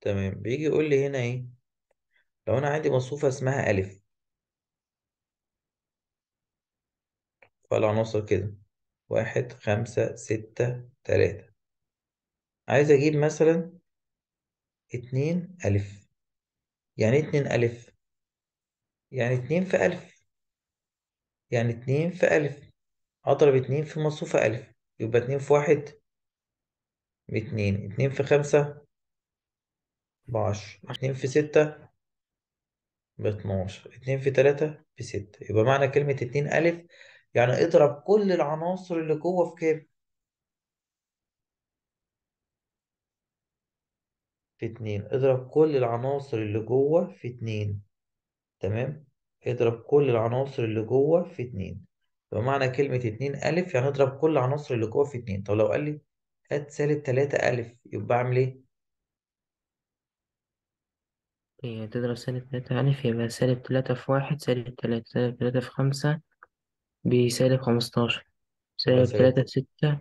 تمام بيجي يقول لي هنا إيه لو أنا عندي مصفوفة اسمها ألف فالعناصر كده واحد خمسة ستة تلاتة عايز اجيب مثلا اتنين الف يعني ايه اتنين الف يعني اتنين في الف يعني اتنين في الف اضرب اتنين في مصفوفة الف يبقى اتنين في واحد باتنين اتنين في خمسة بعشر اتنين في ستة باتناشر اتنين في تلاتة بستة يبقى معنى كلمة اتنين ألف يعني اضرب كل العناصر اللي جوه في كام في اتنين اضرب كل العناصر اللي جوه في اتنين تمام اضرب كل العناصر اللي جوه في اتنين معنى كلمة اتنين ألف يعني اضرب كل العناصر اللي جوه في اتنين طب لو قال لي هات سالب تلاتة ألف يبقى أعمل إيه؟ هي إيه، تضرب سالب تلاتة ألف يبقى سالب تلاتة في واحد سالب تلاتة سالب تلاتة في خمسة بسالب خمستاشر يبقى سالب سالب تلاتة في ستة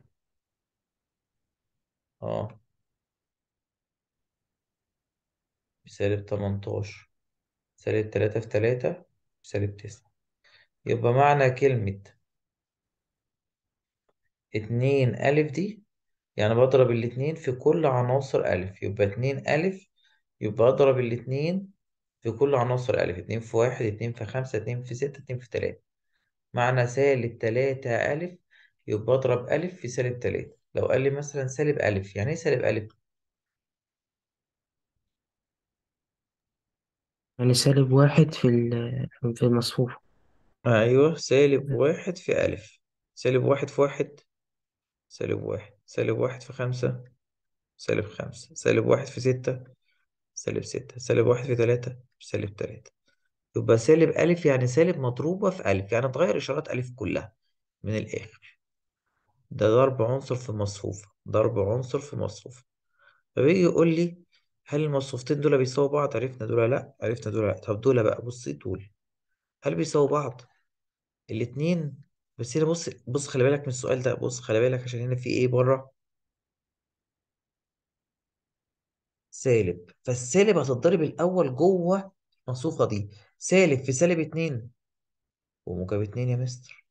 اه بسالب تمنتاشر سالب تلاتة في تلاتة بسالب تسعة يبقى معنى كلمة اتنين ألف دي يعني بضرب الاتنين في كل عناصر ألف يبقى اتنين ألف يبقى أضرب الاتنين في كل عناصر ألف اتنين في واحد اتنين في خمسة اتنين في ستة اتنين في تلاتة معنى سالب تلاتة ألف يبقى أضرب ألف في سالب تلاتة لو قال لي مثلا سالب ألف يعني إيه سالب ألف؟ يعني سالب واحد في ال- في المصفوفة أيوه سالب آه. واحد في ألف سالب واحد في واحد سالب واحد سالب واحد في خمسة سالب خمسة سالب واحد في ستة سالب ستة سالب واحد في تلاتة سالب تلاتة يبقى سالب ألف يعني سالب مضروبة في ألف يعني تغير إشارات ألف كلها من الآخر ده ضرب عنصر في مصفوفة ضرب عنصر في مصفوفة فبيجي يقول لي هل المصفوفتين دول بيساووا بعض عرفنا دول لا عرفنا دول لا طب دول بقى بصي إيه دول هل بيساووا بعض الاتنين بس هنا بص بص خلي بالك من السؤال ده بص خلي بالك عشان هنا في ايه بره سالب فالسالب هتتضرب الاول جوه المصفوفه دي سالب في سالب اتنين وموجب اتنين يا مستر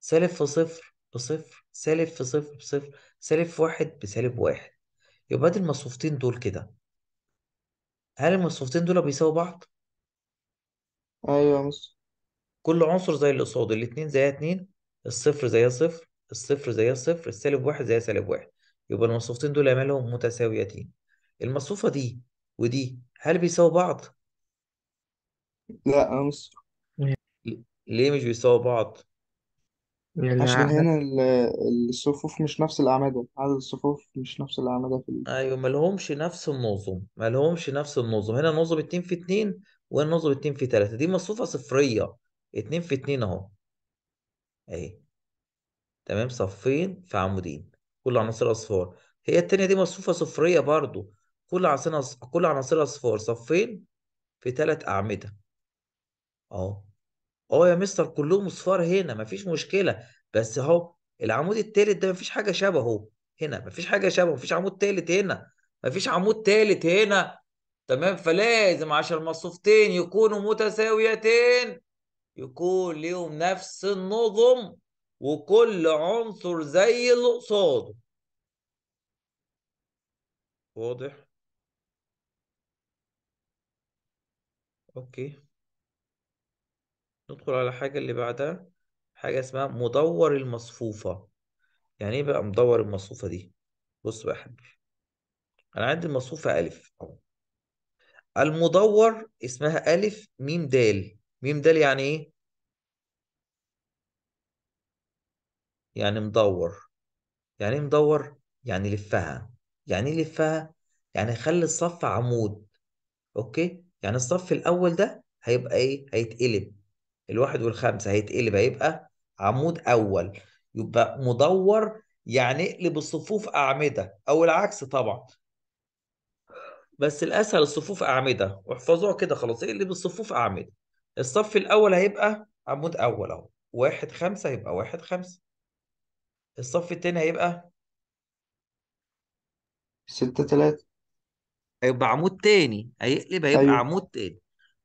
سالب في صفر بصفر سالب في صفر بصفر سالب في واحد بسالب واحد يبقى ادي المصفوفتين دول كده هل المصفوفتين دول بيساووا بعض ايوه مصر كل عنصر زي اللي قصاده الاتنين زيها اتنين الصفر زيها صفر الصفر زيها صفر السالب واحد زيها سالب واحد يبقى المصفوفتين دول أعمالهم متساويتين المصفوفة دي ودي هل بيساووا بعض؟ لا امس ليه مش بيساووا بعض يعني عشان هنا الصفوف مش نفس الأعمدة عدد الصفوف مش نفس الأعمدة في ال... ايوه لهمش نفس النظم لهمش نفس النظم هنا نظم اتنين في اتنين وهنا نظم اتنين في تلاتة دي مصفوفة صفرية اتنين في اتنين اهو اهي تمام صفين في عمودين كل عناصر اصفار هي التانية دي مصفوفة صفرية برضو كل عناصر كل عناصر اصفار صفين في تلات اعمدة اهو اه يا مستر كلهم صفار هنا مفيش مشكله بس اهو العمود التالت ده مفيش حاجه شبهه هنا مفيش حاجه شبهه مفيش عمود تالت هنا مفيش عمود تالت هنا تمام فلازم عشان المصفوفتين يكونوا متساويتين يكون ليهم نفس النظم وكل عنصر زي اللي قصاده واضح اوكي ندخل على حاجة اللي بعدها حاجة اسمها مدور المصفوفة يعني ايه بقى مدور المصفوفة دي بص بقى يا حبيبي انا عندي المصفوفة ألف المدور اسمها ألف ميم دال ميم دال يعني ايه يعني مدور يعني ايه مدور يعني لفها يعني ايه لفها يعني خلي الصف عمود اوكي يعني الصف الاول ده هيبقى ايه هيتقلب الواحد والخمسة هيتقلب هيبقى عمود أول يبقى مدور يعني اقلب الصفوف أعمدة أو العكس طبعا بس الأسهل الصفوف أعمدة واحفظوها كده خلاص اقلب الصفوف أعمدة الصف الأول هيبقى عمود أول أهو واحد خمسة هيبقى واحد خمسة الصف التاني هيبقى ستة تلاتة هيبقى عمود تاني هيقلب هيبقى أيوة. عمود تاني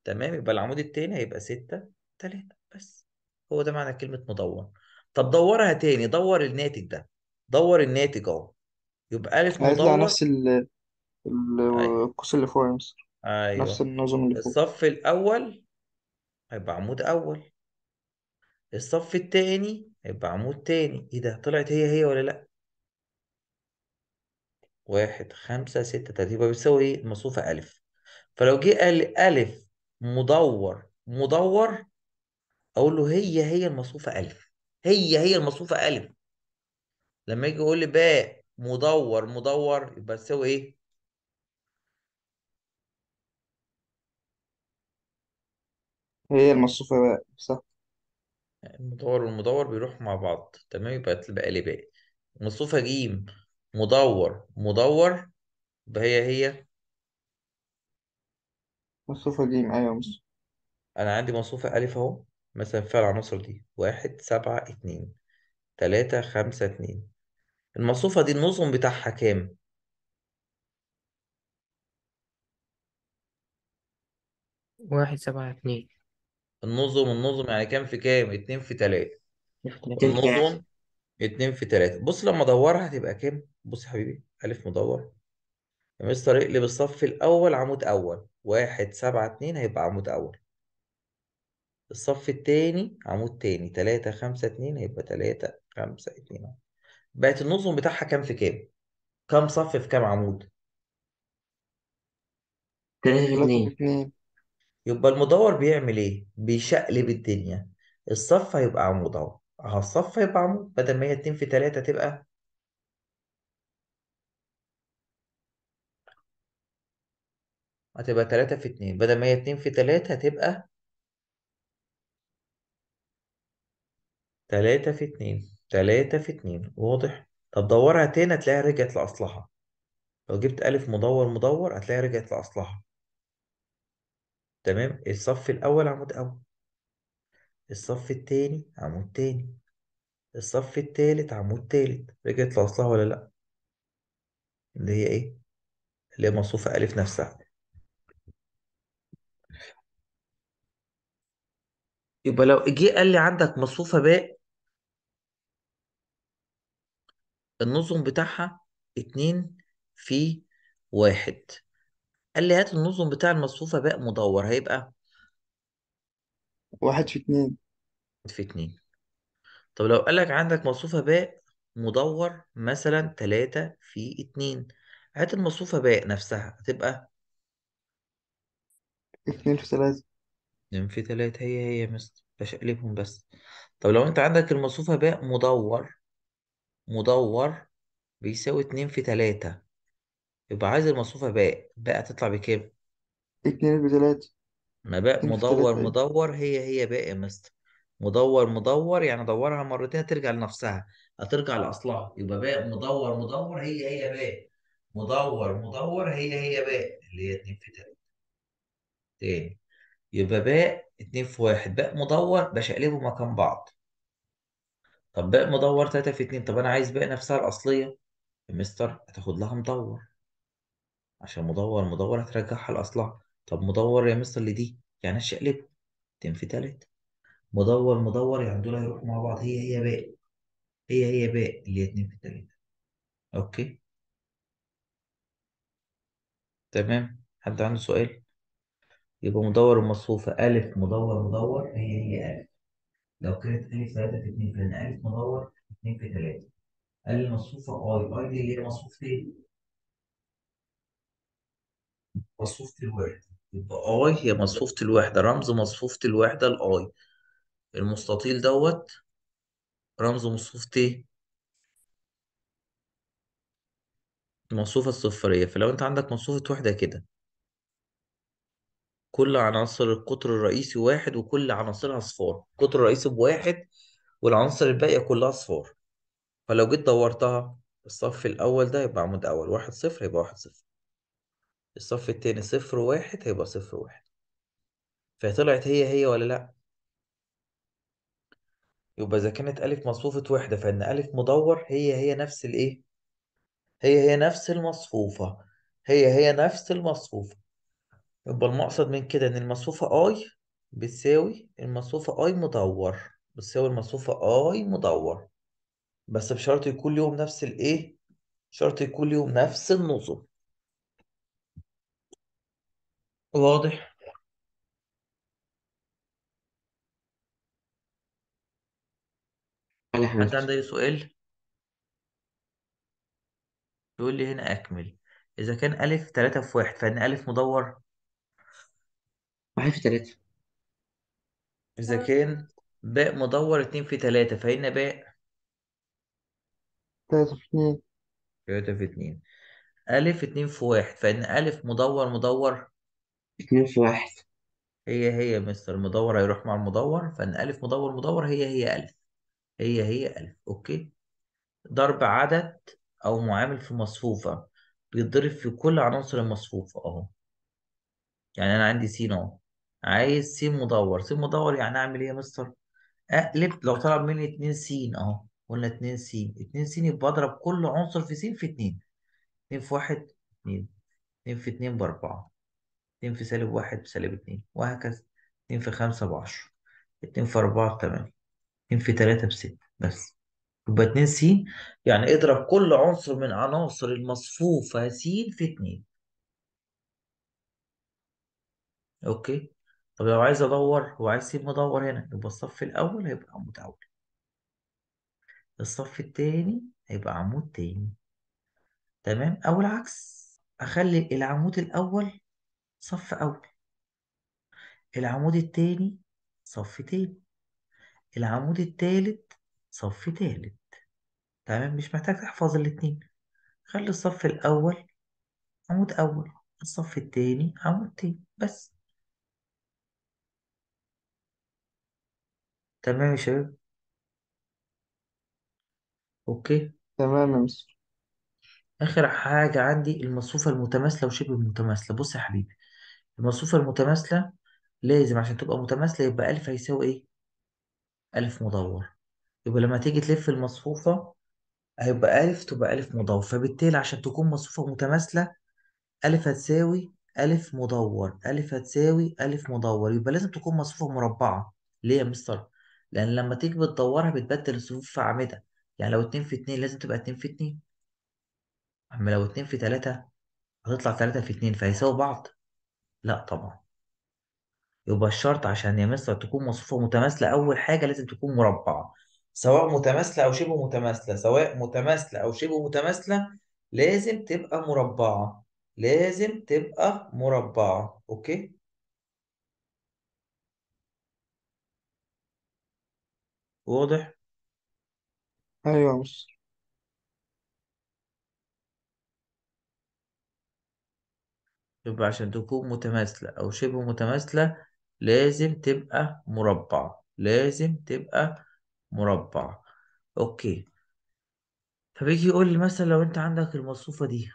تمام يبقى العمود التاني هيبقى ستة ثلاثة بس هو ده معنى كلمة مدور طب دورها تاني دور الناتج ده دور الناتج اهو يبقى ألف هيطلع مدور نفس ال ال- أيوه. القوس اللي فوق يا مستر أيوه. نفس أيوه النظم اللي فوق الصف الأول هيبقى عمود أول الصف التاني هيبقى عمود تاني إيه ده طلعت هي هي ولا لأ واحد خمسة ستة تلاتة يبقى بتساوي إيه المصفوفة ألف فلو جه قال لي ألف مدور مدور اقول له هي هي المصفوفه الف هي هي المصفوفه الف لما يجي يقول لي باء مدور مدور يبقى تساوي ايه هي المصفوفة باء صح المدور والمدور بيروحوا مع بعض تمام يبقى تبقى لي باء مصفوفه ج مدور مدور يبقى هي هي مصفوفة ج أيوة مصفوفة أنا عندي مصفوفة ا أهو مثلا فيها العناصر دي واحد سبعة اتنين تلاتة خمسة اتنين المصفوفة دي النظم بتاعها كام؟ واحد سبعة اتنين النظم النظم يعني كام في كام؟ اتنين في تلاتة النظم اتنين في تلاتة بص لما ادورها هتبقى كام؟ بص يا حبيبي ألف مدور يا مستر اقلب الصف الأول عمود أول واحد سبعة اتنين هيبقى عمود أول الصف التاني عمود تاني تلاتة خمسة اتنين هيبقى تلاتة خمسة اتنين بقت النظم بتاعها كام في كام؟ كام صف في كام عمود؟ تلاتة في اتنين يبقى المدور بيعمل ايه؟ بيشقلب الدنيا الصف هيبقى عمود اهو اهو الصف هيبقى عمود بدل ما هي اتنين في تلاتة تبقى هتبقى تلاتة في اتنين بدل ما هي اتنين في تلاتة هتبقى تلاتة في اتنين تلاتة في اتنين واضح طب دورها تاني هتلاقيها رجعت لأصلها لو جبت ألف مدور مدور هتلاقيها رجعت لأصلها تمام الصف الأول عمود أول الصف التاني عمود تاني الصف التالت عمود تالت رجعت لأصلها ولا لأ اللي هي إيه اللي هي مصفوفة ألف نفسها يبقى لو جه قال لي عندك مصفوفة باء النظم بتاعها اتنين في واحد قال لي هات النظم بتاع المصفوفة باء مدور هيبقى واحد في اتنين في اتنين طب لو قالك عندك مصفوفة باء مدور مثلا تلاتة في اتنين هات المصفوفة باء نفسها هتبقى اتنين في تلاتة اتنين في تلاتة هي هي باش بشقلبهم بس طب لو انت عندك المصفوفة باء مدور مدور بيساوي اتنين في تلاتة يبقى عايز المصفوفة إيه؟ باء باء تطلع بكام؟ اتنين في تلاتة ما باء اتنين في مدور تلاتة ايه مدور هي هي باء يا مستر مدور مدور يعني دورها مرتين هترجع لنفسها هترجع لأصلها يبقى باء مدور مدور هي هي باء مدور مدور هي هي باء اللي هي اتنين في تلاتة تاني يبقى باء اتنين في واحد باء مدور بشقلبه مكان بعض طب باقي مدور 3 في 2 طب انا عايز باقي نفسها الاصليه يا مستر هتاخد لها مدور عشان مدور مدور هترجعها لاصلها طب مدور يا مستر لدي يعني هشقلبه 2 في 3 مدور مدور يعني دول هيروحوا مع بعض هي هي باقي هي هي باقي اللي هي 2 في 3 اوكي تمام حد عنده سؤال يبقى مدور المصفوفة ألف مدور مدور هي هي ألف لو كانت ألف 3 في 2 كان ألف مدور 2 في 3 قال لي مصفوفة أي أي دي اللي هي مصفوفة إيه؟ مصفوفة الوحدة يبقى أي هي مصفوفة الوحدة رمز مصفوفة الوحدة الأي المستطيل دوت رمز مصفوفة إيه؟ المصفوفة الصفرية فلو أنت عندك مصفوفة وحدة كده كل عناصر القطر الرئيسي واحد وكل عناصرها صفار القطر الرئيسي بواحد والعناصر الباقية كلها صفار فلو جيت دورتها الصف الأول ده يبقى عمود أول واحد صفر هيبقى واحد صفر الصف التاني صفر واحد هيبقى صفر واحد فطلعت هي هي ولا لأ؟ يبقى إذا كانت ألف مصفوفة وحدة فإن ألف مدور هي هي نفس الإيه؟ هي هي نفس المصفوفة هي هي نفس المصفوفة يبقى المقصد من كده ان المصفوفة اي بتساوي المصفوفة اي مدور بتساوي المصفوفة اي مدور بس بشرط يكون ليهم نفس الايه شرط يكون ليهم نفس النظم واضح انا حاجة حد عنده اي سؤال يقول لي هنا اكمل اذا كان ا 3 في 1 فان ا مدور واحد في تلاتة إذا آه. كان باء مدور اتنين في تلاتة فإن باء تلاتة في اتنين تلاتة في اتنين ألف اتنين في واحد فإن أ مدور مدور اتنين في واحد هي هي مستر المدور هيروح مع المدور فإن أ مدور مدور هي هي أ هي هي أ أوكي ضرب عدد أو معامل في مصفوفة بيتضرب في كل عناصر المصفوفة أهو يعني أنا عندي س أهو عايز س مدور س مدور يعني اعمل ايه يا مستر اقلب لو طلب مني 2 س اهو قلنا 2 س 2 س يبقى اضرب كل عنصر في س في 2 2 في 1 2 2 في 2 ب 4 2 في سالب 1 بسالب 2 وهكذا 2 في 5 ب 10 2 في 4 ب 8 2 في 3 ب 6 بس يبقى 2 س يعني اضرب كل عنصر من عناصر المصفوفة س في 2 اوكي طب لو عايز ادور وعايز اسيبني ادور هنا يبقى الصف الاول هيبقى عمود اول الصف التاني هيبقى عمود تاني تمام او العكس اخلي العمود الاول صف اول العمود التاني صف تاني العمود التالت صف تالت تمام مش محتاج تحفظ الاتنين خلي الصف الاول عمود اول الصف التاني عمود تاني بس تمام يا شباب اوكي تمام يا مستر اخر حاجه عندي المصفوفه المتماثله وشبه المتماثله بص يا حبيبي المصفوفه المتماثله لازم عشان تبقى متماثله يبقى الف هيساوي ايه الف مدور يبقى لما تيجي تلف المصفوفه هيبقى الف تبقى الف مدور فبالتالي عشان تكون مصفوفه متماثله ألف هتساوي ألف مدور ألف هتساوي ألف مدور يبقى لازم تكون مصفوفة مربعة ليه يا مستر؟ لان لما تيجي بتدورها بتبدل الصفوف في اعمده يعني لو اتنين في اتنين لازم تبقى اتنين في اتنين اما لو اتنين في تلاتة هتطلع تلاتة في اتنين فهيساوي بعض لا طبعا يبقى الشرط عشان يا مستر تكون مصفوفة متماثلة أول حاجة لازم تكون مربعة سواء متماثلة أو شبه متماثلة سواء متماثلة أو شبه متماثلة لازم تبقى مربعة لازم تبقى مربعة أوكي واضح ايوه بص يبقى عشان تكون متماثلة أو شبه متماثلة لازم تبقى مربع لازم تبقى مربع أوكي فبيجي يقول لي مثلا لو أنت عندك المصفوفة دي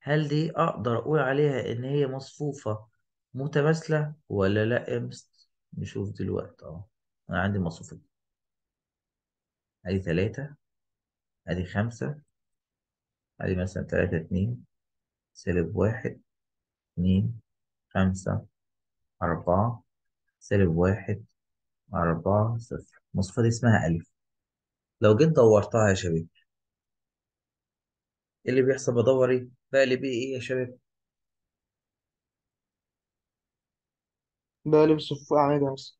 هل دي أقدر أقول عليها إن هي مصفوفة متماثلة ولا لأ امس نشوف دلوقتي أهو انا عندي المصفوفة ادي تلاتة ادي خمسة ادي مثلا تلاتة اتنين سالب واحد اتنين خمسة أربعة سالب واحد أربعة صفر المصفوفة دي اسمها ألف لو جيت دورتها يا شباب إيه اللي بيحصل بدور ايه؟ بقلب ايه ايه يا شباب؟ بقى بقلب بصفة أعمدة مثلا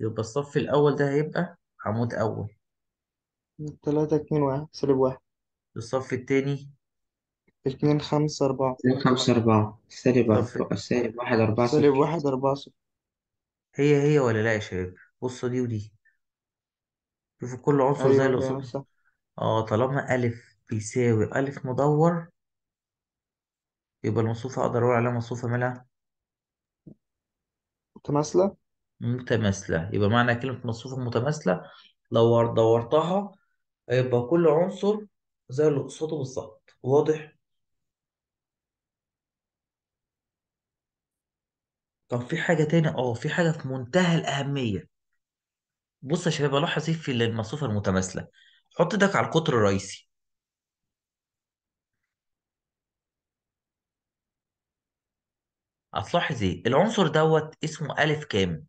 يبقى الصف الأول ده هيبقى عمود أول تلاتة اتنين واحد سالب واحد الصف التاني اتنين خمسة أربعة اتنين خمسة أربعة سالب الصف أربعة سالب واحد أربعة سالب صفر واحد أربعة صفر هي هي ولا لا يا شباب بصوا دي ودي شوفوا كل عنصر زي أيوة اللي فاهم قصاده أيوة، صح اه طالما ألف بيساوي ألف مدور يبقى المصفوفة أقدر أقول عليها مصفوفة مالها متماثلة متماثلة يبقى معنى كلمة مصفوفة متماثلة لو دورتها هيبقى كل عنصر زي اللي قصاده بالظبط واضح؟ طب في حاجة تاني اه في حاجة في منتهى الأهمية بص يا شباب ألاحظ ايه في المصفوفة المتماثلة حط ايدك على القطر الرئيسي هتلاحظ ايه العنصر دوت اسمه ألف كام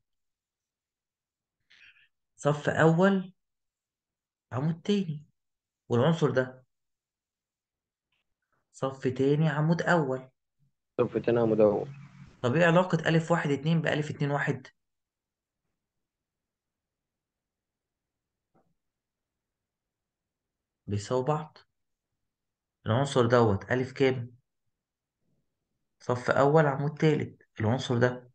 صف أول عمود تاني والعنصر ده صف تاني عمود أول صف تاني عمود أول طب إيه علاقة ألف واحد اتنين بألف اتنين واحد؟ بيساووا بعض العنصر دوت ألف كام؟ صف أول عمود تالت العنصر ده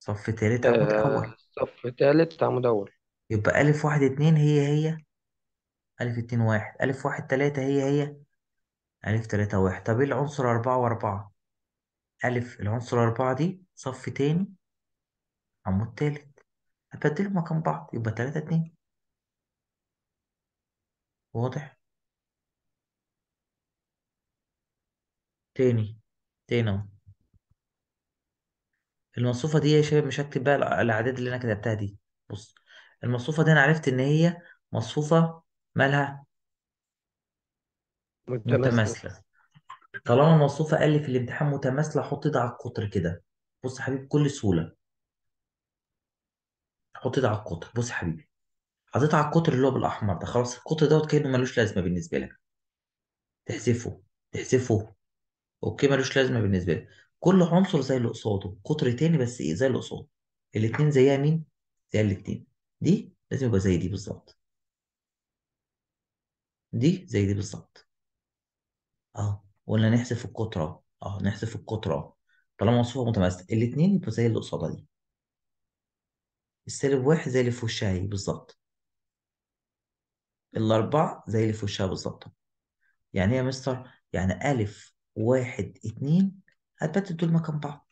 صف تالت عمود آه، أول صف تالت عمود أول يبقى ألف واحد اتنين هي هي ألف اتنين واحد ألف واحد تلاتة هي هي ألف تلاتة واحد طب إيه العنصر أربعة وأربعة ألف العنصر أربعة دي صف تاني عمود تالت هبدلهم مكان بعض يبقى تلاتة اتنين واضح تاني تاني أهو المصفوفة دي يا شباب مش هكتب بقى الأعداد اللي أنا كتبتها دي بص المصفوفة دي أنا عرفت إن هي مصفوفة مالها متماثلة طالما المصفوفة قال لي في الامتحان متماثلة حط ده على القطر كده بص يا حبيبي بكل سهولة حط ده على القطر بص يا حبيبي حطيت على القطر اللي هو بالأحمر ده خلاص القطر دوت كأنه ملوش لازمة بالنسبة لك تحذفه تحذفه اوكي ملوش لازمه بالنسبه لك كل عنصر زي اللي قصاده قطر تاني بس ايه زي اللي قصاده الاتنين زيها مين؟ زي الاتنين دي لازم يبقى زي دي بالظبط دي زي دي بالظبط اه قلنا نحذف القطر اه نحذف القطر طالما وصفة متماثلة الاتنين يبقوا زي اللي قصادها دي السالب واحد زي اللي في وشها اهي بالظبط الأربعة زي اللي في وشها بالظبط يعني ايه يا مستر؟ يعني أ واحد اتنين هتبدل دول مكان بعض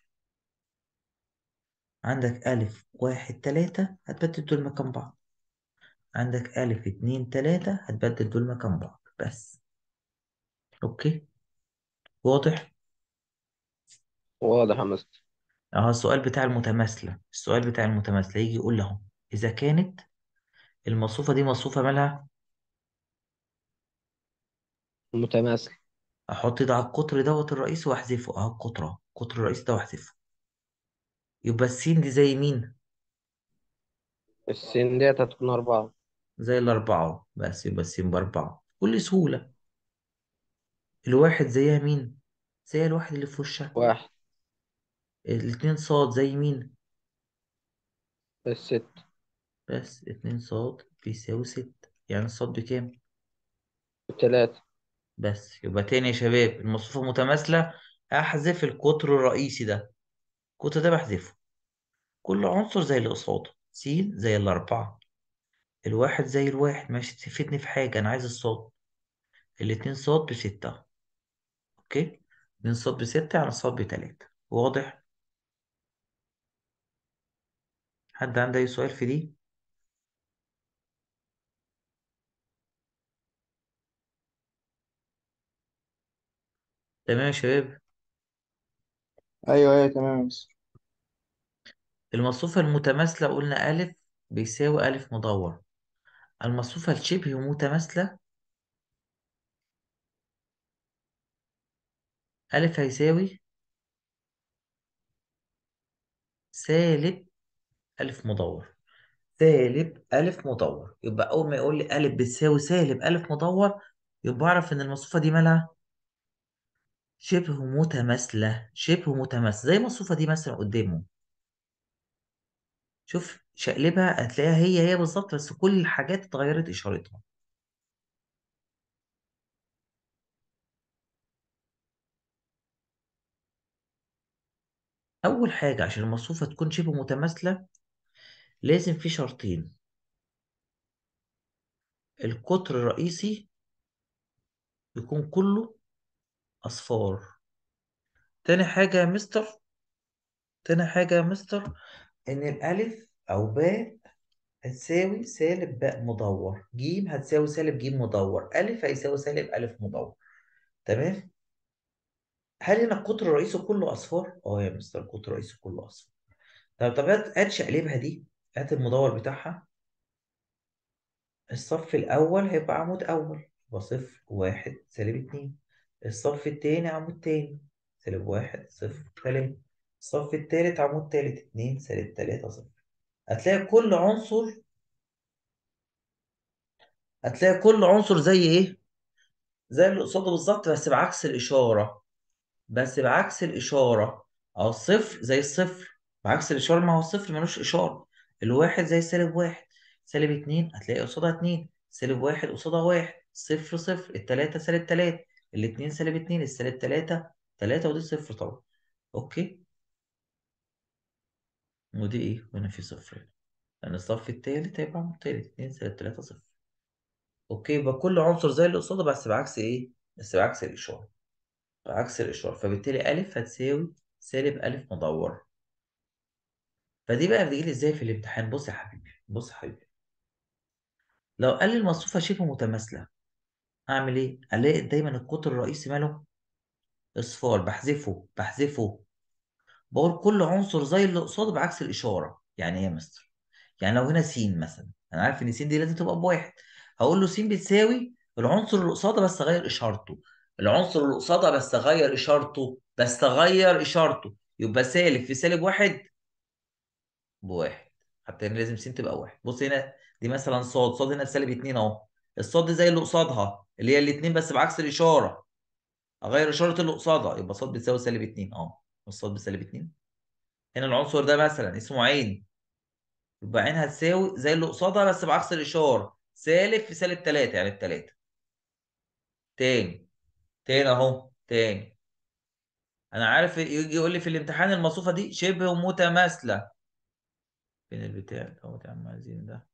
عندك ألف واحد تلاتة هتبدل دول مكان بعض عندك ألف اتنين تلاتة هتبدل دول مكان بعض بس أوكي واضح؟ واضح يا مستر اه السؤال بتاع المتماثلة السؤال بتاع المتماثلة يجي يقول لهم إذا كانت المصفوفة دي مصفوفة مالها متماثل احط ده على القطر دوت الرئيس واحذفه اهو القطر اهو قطر الرئيس ده واحذفه يبقى السين دي زي مين السين ديت هتكون أربعة زي الأربعة بس يبقى السين بأربعة بكل سهولة الواحد زيها مين زي الواحد اللي في وشك واحد الاتنين صاد زي مين الست بس اتنين صاد بيساوي ست يعني الصاد بكام تلاتة بس يبقى تاني يا شباب المصفوفة متماثلة أحذف القطر الرئيسي ده القطر ده بحذفه كل عنصر زي اللي قصاده س زي الأربعة الواحد زي الواحد مش تفيدني في حاجة أنا عايز الصاد الاتنين صاد بستة أوكي اتنين صاد بستة على يعني صاد بتلاتة واضح؟ حد عنده أي سؤال في دي؟ تمام يا شباب ايوه ايوه تمام يا المصفوفة المتماثلة قلنا ألف بيساوي ألف مدور المصفوفة الشبه متماثلة ألف هيساوي سالب ألف مدور سالب ألف مدور يبقى أول ما يقول لي ألف بتساوي سالب ألف مدور يبقى أعرف إن المصفوفة دي مالها شبه متماثلة شبه متماثلة زي ما دي مثلا قدامه شوف شقلبها هتلاقيها هي هي بالظبط بس كل الحاجات اتغيرت إشارتها أول حاجة عشان المصفوفة تكون شبه متماثلة لازم في شرطين القطر الرئيسي يكون كله أصفار تاني حاجة يا مستر تاني حاجة يا مستر إن الألف أو باء هتساوي سالب باء مدور جيم هتساوي سالب جيم مدور ألف هيساوي سالب ألف مدور تمام هل هنا القطر رئيسه كله أصفار؟ أه يا مستر القطر رئيسه كله أصفار طب طب هات شقلبها دي هات المدور بتاعها الصف الأول هيبقى عمود أول يبقى صفر واحد سالب اتنين الصف التاني عمود تاني سالب واحد صفر تلاتة الصف التالت عمود تالت اتنين سالب تلاتة صفر هتلاقي كل عنصر هتلاقي كل عنصر زي ايه؟ زي اللي قصاده بالظبط بس بعكس الإشارة بس بعكس الإشارة أهو الصفر زي الصفر بعكس الإشارة ما هو الصفر ملوش إشارة الواحد زي سالب واحد سالب اتنين هتلاقي قصادها اتنين سالب واحد قصادها واحد صفر صفر التلاتة سالب تلاتة الاتنين سالب اتنين السالب تلاتة تلاتة ودي صفر طبعا اوكي ودي ايه هنا في صفر لان الصف التالت هيبقى عمود تالت اتنين سالب تلاتة صفر اوكي يبقى كل عنصر زي اللي قصاده بس بعكس ايه بس بعكس الاشاره بعكس الاشاره فبالتالي ا هتساوي سالب ا مدور فدي بقى بتجيلي ازاي في الامتحان بص يا حبيبي بص يا حبيبي لو قال لي المصفوفه شبه متماثله اعمل إيه؟ ألاقي دايما القطر الرئيسي ماله؟ أصفار بحذفه بحذفه بقول كل عنصر زي اللي قصاده بعكس الإشارة يعني إيه يا مستر؟ يعني لو هنا س مثلا أنا عارف إن س دي لازم تبقى بواحد هقول له س بتساوي العنصر اللي قصاده بس أغير إشارته العنصر اللي قصاده بس اغير اشارته بس اغير اشارته يبقى سالب في سالب واحد بواحد حتى هنا لازم س تبقى واحد بص هنا دي مثلا ص ص هنا سالب 2 اهو الصاد زي اللي قصادها اللي هي الاثنين بس بعكس الاشاره اغير اشاره اللي قصادها يبقى الصاد بتساوي سالب 2 اه الصاد بسالب 2 هنا العنصر ده مثلا اسمه عين يبقى عين هتساوي زي اللي قصادها بس بعكس الاشاره سالب في سالب 3 يعني 3 تاني تاني اهو تاني انا عارف يجي يقول لي في الامتحان المصفوفه دي شبه متماثله فين البتاع ده يا عم عايزين ده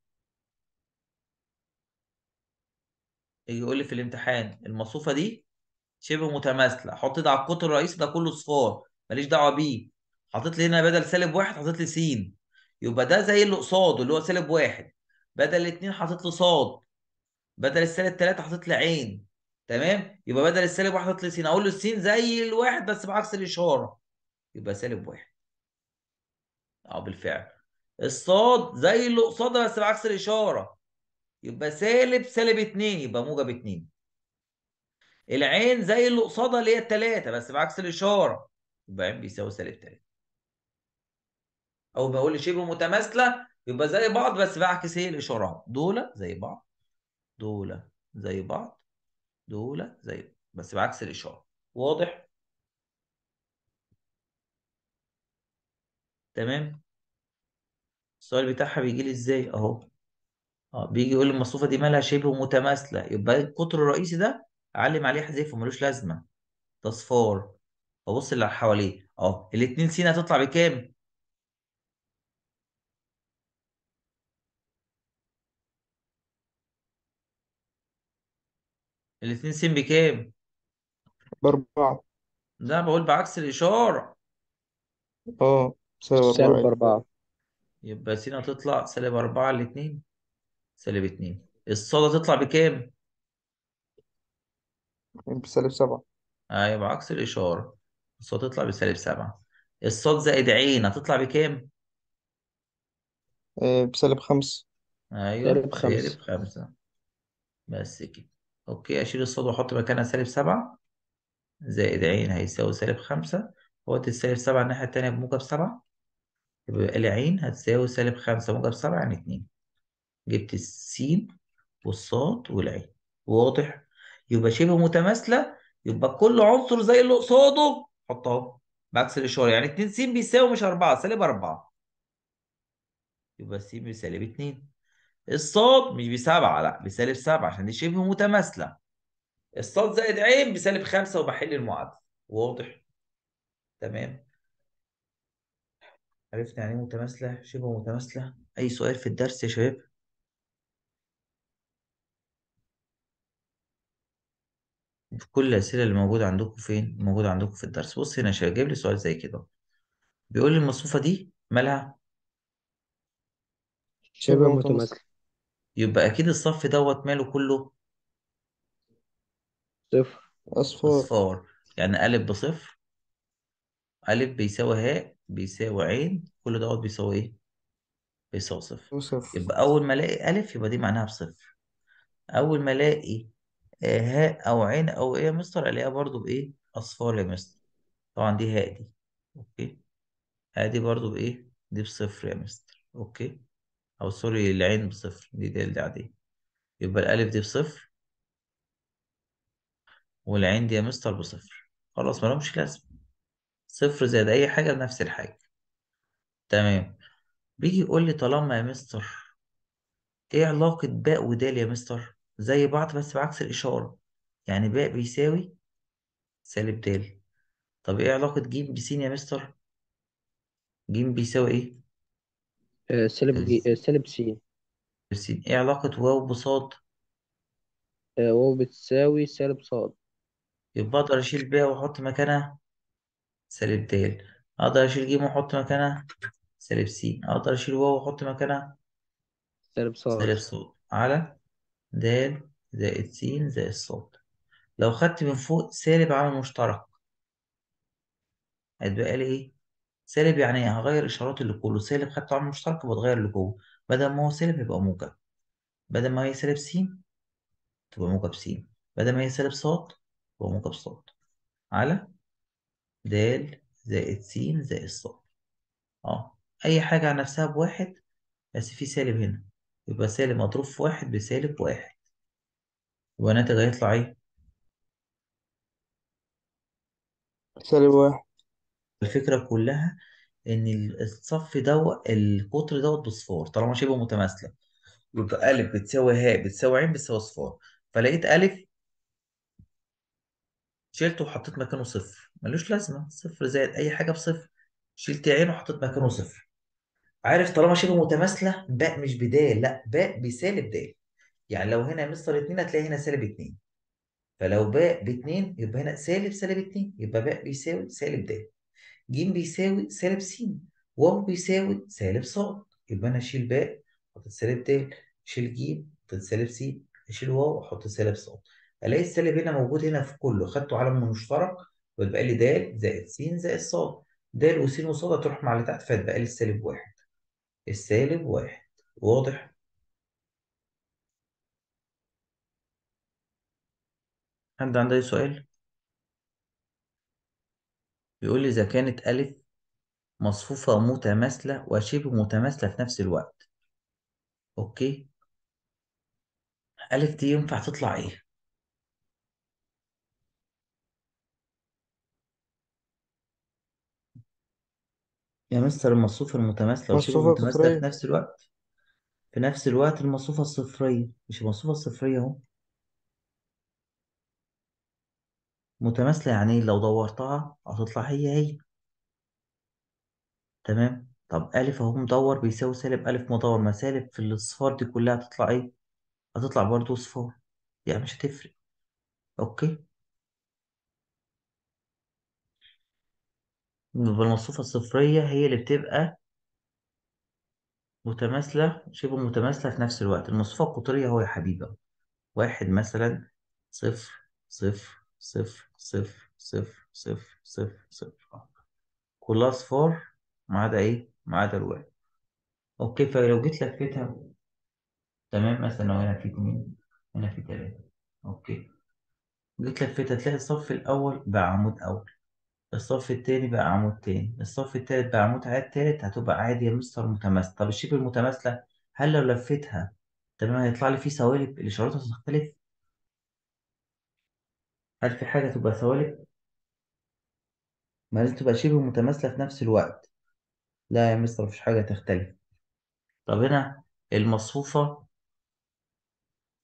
يقول لي في الامتحان المصفوفه دي شبه متماثله حط ده على القطر الرئيسي ده كله صفار ماليش دعوه بيه حطيت لي هنا بدل سالب واحد حطيت لي س يبقى ده زي اللي قصاده اللي هو سالب واحد بدل اتنين حطيت لي صاد بدل السالب تلاته حطيت لي عين تمام يبقى بدل السالب واحد حطيت لي س اقول له الس زي الواحد بس بعكس الاشاره يبقى سالب واحد اه بالفعل الصاد زي اللي قصاده بس بعكس الاشاره يبقى سالب سالب 2 يبقى موجب 2 العين زي اللي قصادها اللي هي الثلاثة بس بعكس الإشارة يبقى عين بيساوي سالب 3 أو بقول شبه متماثلة يبقى زي بعض بس بعكس هي الإشارات دول زي بعض دول زي بعض دول زي بعض بس بعكس الإشارة واضح؟ تمام؟ السؤال بتاعها بيجي لي إزاي أهو اه بيجي يقول لي المصفوفه دي مالها شبه متماثله يبقى القطر الرئيسي ده علم عليه حذف ملوش لازمه ده صفار ابص اللي حواليه اه الاثنين س هتطلع بكام؟ الاثنين س بكام؟ بأربعة ده بقول بعكس الإشارة اه سالب أربعة يبقى س هتطلع سالب أربعة الاثنين سالب 2 الصاله تطلع بكام؟ بسالب 7 ايوه بعكس الاشاره الصاد تطلع بسالب 7 الصاد زائد عين هتطلع بكام؟ آه، بسالب 5 ايوه سالب سالب 5 5 بس كده اوكي اشيل الصاد واحط مكانها سالب 7 زائد عين هيساوي سالب 5 وقت السالب 7 الناحيه التانيه بموجب 7 يبقى العين هتساوي سالب 5 موجب 7 يعني 2 جبت السين والصاد والعين واضح يبقى شبه متماثله يبقى كل عنصر زي اللي قصاده حطها بعكس الاشاره يعني 2 س بيساوي مش 4 سالب 4 يبقى س بسالب 2 الصاد مش بسبعه لا بسالب 7 عشان دي شبه متماثله الصاد زائد عين بسالب 5 وبحل المعادله واضح تمام عرفنا يعني ايه متماثله شبه متماثله اي سؤال في الدرس يا شباب في كل الأسئلة اللي موجودة عندكم فين؟ موجودة عندكم في الدرس بص هنا شايف جايب لي سؤال زي كده بيقول لي المصفوفة دي مالها؟ شبه شبه متماثل يبقى أكيد الصف دوت ماله كله صفر أصفار أصفار يعني ألف بصفر ألف بيساوي هاء بيساوي عين كل دوت بيساوي إيه؟ بيساوي صفر صفر يبقى أول ما ألاقي ألف يبقى دي معناها بصفر أول ما ألاقي آه، هاء او عين او ايه يا مستر الاقيها برضو بايه اصفار يا مستر طبعا دي هاء دي اوكي ادي برضو بايه دي بصفر يا مستر اوكي او سوري العين بصفر دي دي عادية يبقى الالف دي بصفر والعين دي يا مستر بصفر خلاص ملهمش لازمة صفر زائد اي حاجة بنفس الحاجة تمام بيجي يقول لي طالما يا مستر ايه علاقة باء ودال يا مستر زي بعض بس بعكس الإشارة يعني باء بيساوي سالب د طب إيه علاقة ج بس يا مستر؟ ج بيساوي إيه؟ آه، سالب ج آه، سالب س س إيه علاقة واو بصاد؟ ص؟ آه، واو بتساوي سالب ص يبقى أقدر أشيل باء وأحط مكانها سالب د أقدر أشيل ج وأحط مكانها سالب س أقدر أشيل واو وأحط مكانها سالب ص سالب ص على د زائد س زائد صاد لو خدت من فوق سالب عامل مشترك هتبقى لي ايه سالب يعني ايه هغير اشارات اللي كله سالب خدت عامل مشترك بتغير اللي جوه بدل ما هو سالب يبقى موجب بدل ما هي سالب س تبقى موجب س بدل ما هي سالب ص تبقى موجب ص على د زائد س زائد ص اه اي حاجه على نفسها بواحد بس في سالب هنا يبقى سالب مضروب في واحد بسالب واحد يبقى الناتج هيطلع ايه؟ سالب واحد الفكرة كلها إن الصف دوت القطر دوت بصفار طالما شبه متماثلة يبقى أ بتساوي ه بتساوي ع بتساوي صفار فلقيت أ شلته وحطيت مكانه صفر ملوش لازمة صفر زائد أي حاجة بصفر شلت ع وحطيت مكانه صفر عارف طالما شبه متماثله باء مش بدال لا باء بسالب دال يعني لو هنا مستر 2 هتلاقي هنا سالب 2 فلو باء باتنين يبقى هنا سالب سالب اتنين يبقى باء بيساوي سالب د ج بيساوي سالب س واو بيساوي سالب ص يبقى انا اشيل باء احط سالب د اشيل ج احط سالب س اشيل واو احط سالب ص الاقي السالب هنا موجود هنا في كله خدته على مشترك ويبقى لي د زائد س زائد ص د وس وص هتروح مع اللي تحت فيبقى لي السالب واحد السالب واحد واضح؟ حد عنده أي سؤال؟ بيقول لي إذا كانت ألف مصفوفة متماثلة وشبه متماثلة في نفس الوقت أوكي؟ ألف دي ينفع تطلع إيه؟ يا مستر المصفوفة المتماثلة والصفة مصفوفة متماثلة في الصفرية نفس الوقت في نفس الوقت المصفوفة الصفرية مش المصفوفة الصفرية اهو متماثلة يعني إيه؟ لو دورتها هتطلع هي هي تمام طب ألف أهو مدور بيساوي سالب ألف مدور ما سالب في الأصفار دي كلها هتطلع إيه؟ هتطلع برضه صفار يعني مش هتفرق أوكي بالمصفوفة المصفوفة الصفرية هي اللي بتبقى متماثلة شبه متماثلة في نفس الوقت المصفوفة القطرية هو يا حبيبي واحد مثلا صفر صفر صفر صفر صفر صفر صفر صفر كلها صفار ما عدا ايه؟ ما عدا الواحد اوكي فلو جيت لفيتها تمام مثلا لو هنا في اتنين هنا في تلاتة اوكي جيت لفيتها تلاقي الصف الأول بقى عمود أول الصف التاني بقى عمود تاني الصف التالت بقى عمود عاد تالت هتبقى عادي يا مستر متماثلة طب الشبه المتماثلة هل لو لفيتها تمام هيطلع لي فيه اللي الإشارات هتختلف هل في حاجة تبقى سوالب ما لازم تبقى شبه متماثلة في نفس الوقت لا يا مستر مفيش حاجة تختلف طب هنا المصفوفة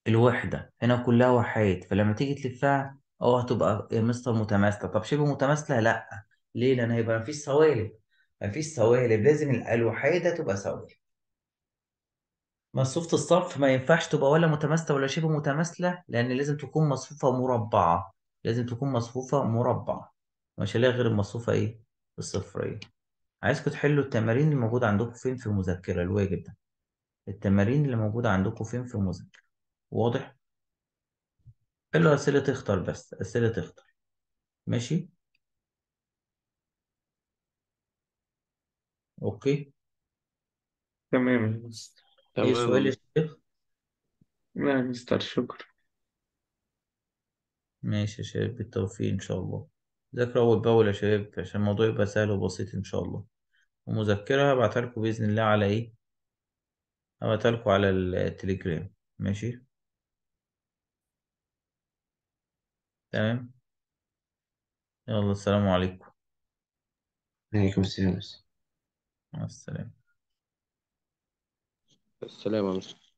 الوحدة هنا كلها وحيد فلما تيجي تلفها اه هتبقى يا مستر متماثله طب شبه متماثله لا ليه لان هيبقى مفيش سوالب مفيش سوالب لازم الوحيده تبقى سوالب مصفوفة الصف ما ينفعش تبقى ولا متماثلة ولا شبه متماثلة لأن لازم تكون مصفوفة مربعة لازم تكون مصفوفة مربعة مش هلاقي غير المصفوفة إيه الصفرية عايزكم تحلوا التمارين اللي موجودة عندكم فين في المذكرة الواجب ده التمارين اللي موجودة عندكم فين في المذكرة واضح قال له اسئله تختار بس اسئله تختار ماشي اوكي تمام يا مستر ايه سؤال يا شيخ لا يا مستر شكرا ماشي يا شباب بالتوفيق ان شاء الله ذاكروا اول باول يا شباب عشان الموضوع يبقى سهل وبسيط ان شاء الله ومذكره هبعتها لكم باذن الله على ايه هبعتها لكم على التليجرام ماشي تمام يلا السلام عليكم عليكم السلام مع السلامة السلام عليكم